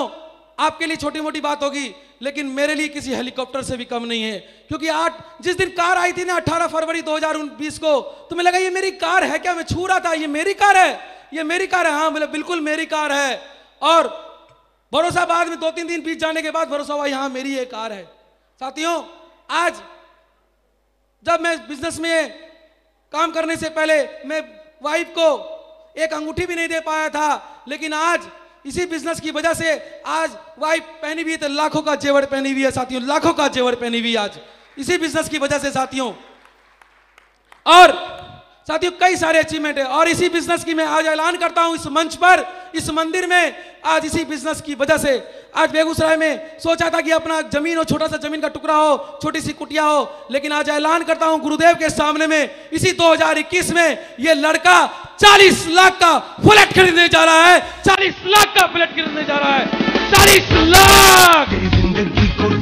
आपके लिए छोटी मोटी बात होगी लेकिन मेरे लिए किसी हेलीकॉप्टर से भी कम नहीं है क्योंकि आठ जिस दिन कार आई थी ना 18 फरवरी दो को तो मैं लगा ये मेरी कार है क्या मैं छू रहा था ये मेरी कार है ये मेरी कार है हाँ बोले बिल्कुल मेरी कार है और भरोसा बाद में दो तीन दिन बीच जाने के बाद भरोसा हुआ यहां मेरी ये कार है साथियों आज जब मैं बिजनेस में काम करने से पहले मैं वाइफ को एक अंगूठी भी नहीं दे पाया था लेकिन आज इसी बिजनेस की वजह से आज वाइफ पहनी हुई है तो लाखों का जेवर पहनी हुई है साथियों लाखों का जेवर पहनी हुई आज इसी बिजनेस की वजह से साथियों और साथियों कई सारे अचीवमेंट है और इसी बिजनेस की मैं आज ऐलान करता हूं इस मंच पर इस मंदिर में आज इसी बिजनेस की वजह से आज बेगूसराय में सोचा था कि अपना जमीन हो छोटा सा जमीन का टुकड़ा हो छोटी सी कुटिया हो लेकिन आज ऐलान करता हूं गुरुदेव के सामने में इसी 2021 में ये लड़का 40 लाख का फ्लैट खरीदने जा रहा है 40 लाख का फ्लैट खरीदने जा रहा है 40 लाख को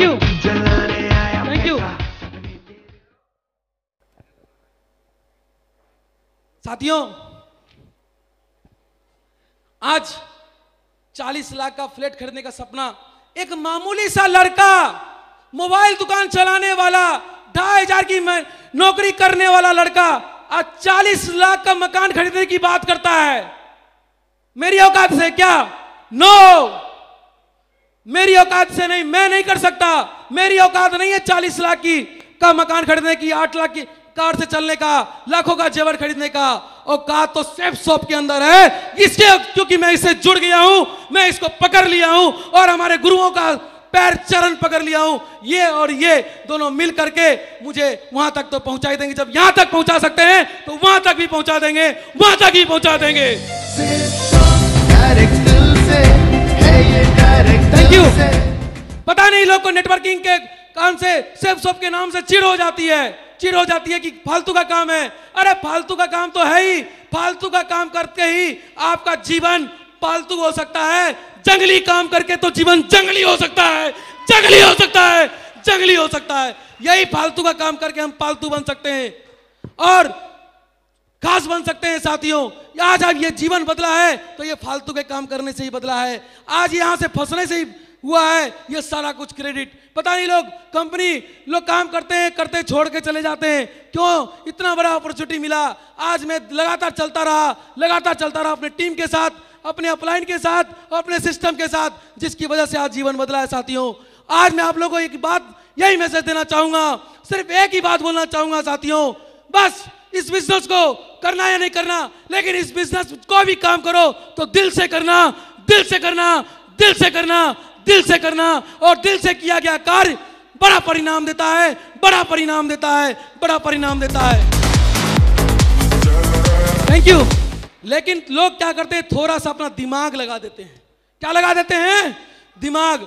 थैंक यू थैंक यू साथियों आज 40 लाख का फ्लैट खरीदने का सपना एक मामूली सा लड़का मोबाइल दुकान चलाने वाला ढाई हजार की नौकरी करने वाला लड़का आज 40 लाख का मकान खरीदने की बात करता है मेरी औकात से क्या नो no! मेरी औकात से नहीं मैं नहीं कर सकता मेरी औकात नहीं है चालीस लाख की का मकान खरीदने की आठ लाख की कार से चलने का लाखों का जेवर खरीदने का औकात तो सेफ शॉप के अंदर है इसके क्योंकि मैं इससे जुड़ गया हूं मैं इसको पकड़ लिया हूं और हमारे गुरुओं का पैर चरण पकड़ लिया हूं ये और ये दोनों मिल करके मुझे वहां तक तो पहुंचा देंगे जब यहां तक पहुंचा सकते हैं तो वहां तक भी पहुंचा देंगे वहां तक ही पहुंचा देंगे क्यों पता नहीं लोग को नेटवर्किंग के काम से सेफ के नाम से चिड़ हो जाती है चिड़ हो जाती है कि फालतू का काम है अरे फालतू का काम तो है ही फालतू का काम करके ही आपका जीवन पालतू हो सकता है जंगली काम करके तो जीवन जंगली हो सकता है जंगली हो सकता है जंगली हो सकता है यही फालतू का काम करके हम पालतू बन सकते हैं और खास बन सकते हैं साथियों आज अब ये जीवन बदला है तो ये फालतू के काम करने से ही बदला है आज यहाँ से फंसने से ही हुआ है ये सारा कुछ क्रेडिट पता नहीं लोग कंपनी लोग काम करते हैं करते छोड़ के चले जाते हैं क्यों इतना बड़ा अपॉर्चुनिटी मिला आज मैं लगातार चलता रहा लगातार चलता रहा अपने टीम के साथ अपने अपलाइन के साथ अपने सिस्टम के साथ जिसकी वजह से आज जीवन बदला है साथियों आज मैं आप लोगों को एक बात यही मैसेज देना चाहूंगा सिर्फ एक ही बात बोलना चाहूंगा साथियों बस इस बिजनेस को करना या नहीं करना लेकिन इस बिजनेस को भी काम करो तो दिल से करना दिल से करना दिल से करना दिल से करना और दिल से किया गया कार्य बड़ा परिणाम देता है बड़ा परिणाम देता है बड़ा परिणाम देता है थैंक यू लेकिन लोग क्या करते हैं थोड़ा सा अपना दिमाग लगा देते हैं क्या लगा देते हैं दिमाग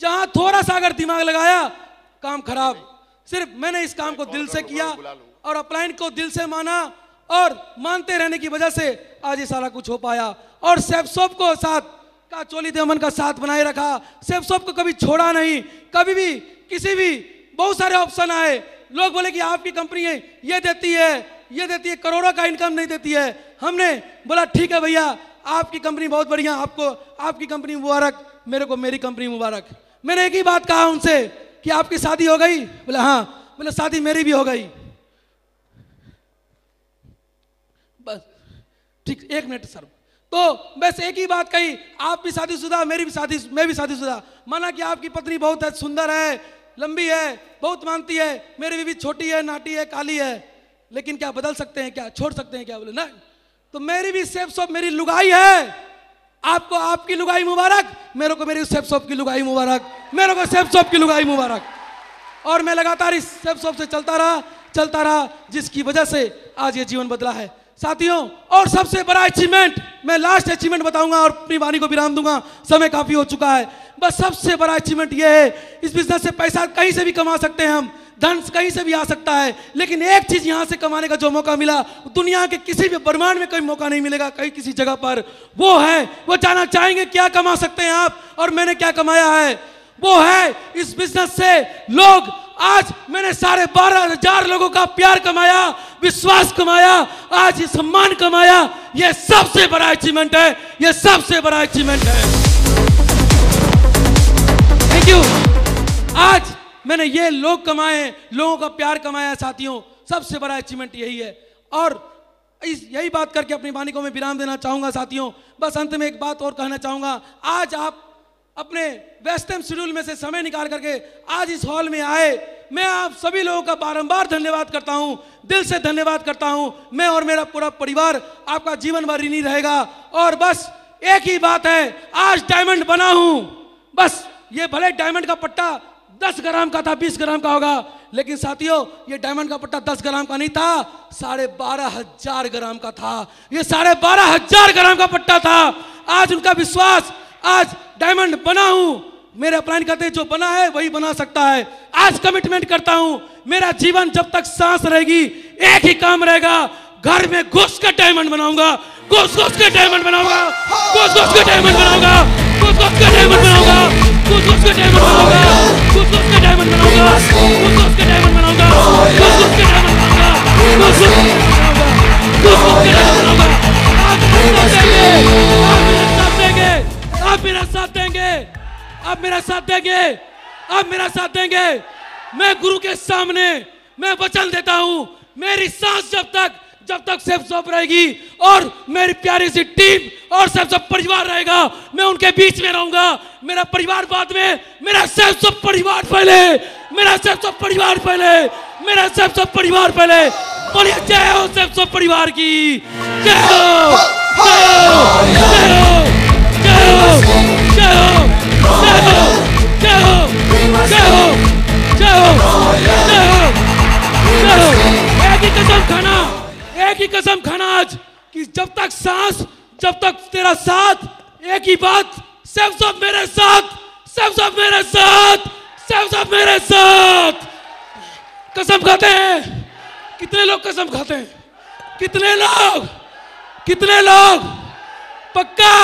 जहां थोड़ा सा अगर दिमाग लगाया काम खराब सिर्फ मैंने इस काम को दिल से किया और अपलाइन को दिल से माना और मानते रहने की वजह से आज ये सारा कुछ हो पाया और सेफसोप को साथ का चोली देवमन का साथ बनाए रखा सेफसोप को कभी छोड़ा नहीं कभी भी किसी भी बहुत सारे ऑप्शन आए लोग बोले कि आपकी कंपनी है ये देती है ये देती है करोड़ों का इनकम नहीं देती है हमने बोला ठीक है भैया आपकी कंपनी बहुत बढ़िया आपको आपकी कंपनी मुबारक मेरे को मेरी कंपनी मुबारक मैंने एक ही बात कहा उनसे कि आपकी शादी हो गई बोले हाँ बोले शादी मेरी भी हो गई ठीक एक मिनट सर तो बस एक ही बात कही आप भी शादीशुदा मेरी भी शादी मैं भी शादीशुदा माना कि आपकी पत्नी बहुत है, सुंदर है लंबी है बहुत मानती है मेरी बीवी छोटी है नाटी है काली है लेकिन क्या बदल सकते हैं क्या छोड़ सकते हैं क्या बोले ना तो मेरी भी सेफ शॉप मेरी लुगाई है आपको आपकी लुगाई मुबारक मेरे को मेरी सेफ शॉप की लुगाई मुबारक मेरे को सेफ शॉप की लुगाई मुबारक और मैं लगातार इस सेफ शॉप से चलता रहा चलता रहा जिसकी वजह से आज ये जीवन बदला है साथियों और सबसे बड़ा अचीवमेंट मैं लास्ट अचीवमेंट बताऊंगा और अपनी वाणी को विराम दूंगा समय काफी हो चुका है बस सबसे बड़ा अचीवमेंट यह है इस बिजनेस से पैसा कहीं से भी कमा सकते हैं हम धन कहीं से भी आ सकता है लेकिन एक चीज यहां से कमाने का जो मौका मिला दुनिया के किसी भी ब्रह्मांड में कोई मौका नहीं मिलेगा कहीं किसी जगह पर वो है वो जाना चाहेंगे क्या कमा सकते हैं आप और मैंने क्या कमाया है वो है इस बिजनेस से लोग आज मैंने साढ़े बारह हजार लोगों का प्यार कमाया विश्वास कमाया आज ये सम्मान कमाया ये सबसे बड़ा अचीवमेंट है ये सबसे बड़ा अचीवमेंट है थैंक यू आज मैंने ये लोग कमाए लोगों का प्यार कमाया साथियों सबसे बड़ा अचीवमेंट यही है और इस यही बात करके अपनी वाणी को मैं विराम देना चाहूंगा साथियों बस अंत में एक बात और कहना चाहूंगा आज आप अपने वेस्टर्न शेड्यूल में से समय निकाल करके आज इस हॉल में आए मैं आप सभी लोगों का बारंबार धन्यवाद करता हूं दिल से धन्यवाद करता हूं मैं और मेरा पूरा परिवार आपका जीवन भर ऋणी रहेगा और बस एक ही बात है आज डायमंड बना हूं बस ये भले डायमंड का पट्टा दस ग्राम का था बीस ग्राम का होगा लेकिन साथियों ये डायमंड का पट्टा दस ग्राम का नहीं था साढ़े बारह हजार ग्राम का था ये साढ़े बारह हजार ग्राम का पट्टा था आज उनका विश्वास आज डायमंड बना हूं मेरे प्लान कहते हैं जो बना है वही बना सकता है आज कमिटमेंट करता हूं मेरा जीवन जब तक सांस रहेगी एक ही काम रहेगा घर में घुस कर डायमंड बनाऊंगा घुस घुस के डायमंड बनाऊंगा घुस घुस के डायमंड बनाऊंगा घुस घुस के डायमंड बनाऊंगा घुस घुस के डायमंड बनाऊंगा घुस घुस के डायमंड बनाऊंगा घुस घुस के डायमंड बनाऊंगा घुस घुस के डायमंड बनाऊंगा घुस घुस मेरा साथ देंगे आप मेरा साथ देंगे आप मेरा साथ देंगे मैं गुरु के सामने मैं वचन देता हूं मेरी सांस जब तक जब तक सेफ सौंप रहेगी और मेरी प्यारी सी टीम और सब सब परिवार रहेगा मैं उनके बीच में रहूंगा मेरा परिवार बाद में मेरा सब सब परिवार पहले मेरा सब सब परिवार पहले मेरा सब सब परिवार पहले बोलिए जय हो सब सब परिवार की जय हो जय हो जय हो कसम खाना आज कि जब तक सांस जब तक तेरा साथ एक ही बात सब सब मेरे साथ सब सब मेरे साथ सब सब मेरे साथ कसम खाते हैं कितने लोग कसम खाते हैं कितने लोग कितने लोग पक्का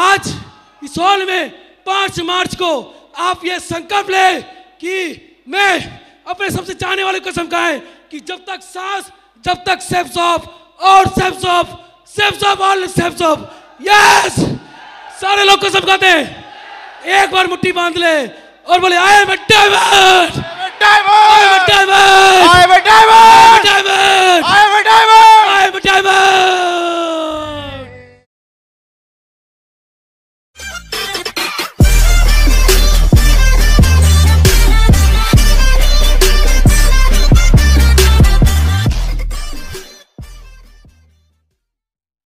आज इस हॉल में पांच मार्च को आप ये संकल्प ले कि मैं अपने सबसे चाहने वाले कसम है कि जब तक सांस जब तक सेफ सॉफ और सेफ सॉफ सेफ सॉफ और सेफ सॉफ यस सारे लोग कसम खाते हैं एक बार मुट्ठी बांध ले और बोले I am diamond diamond diamond diamond diamond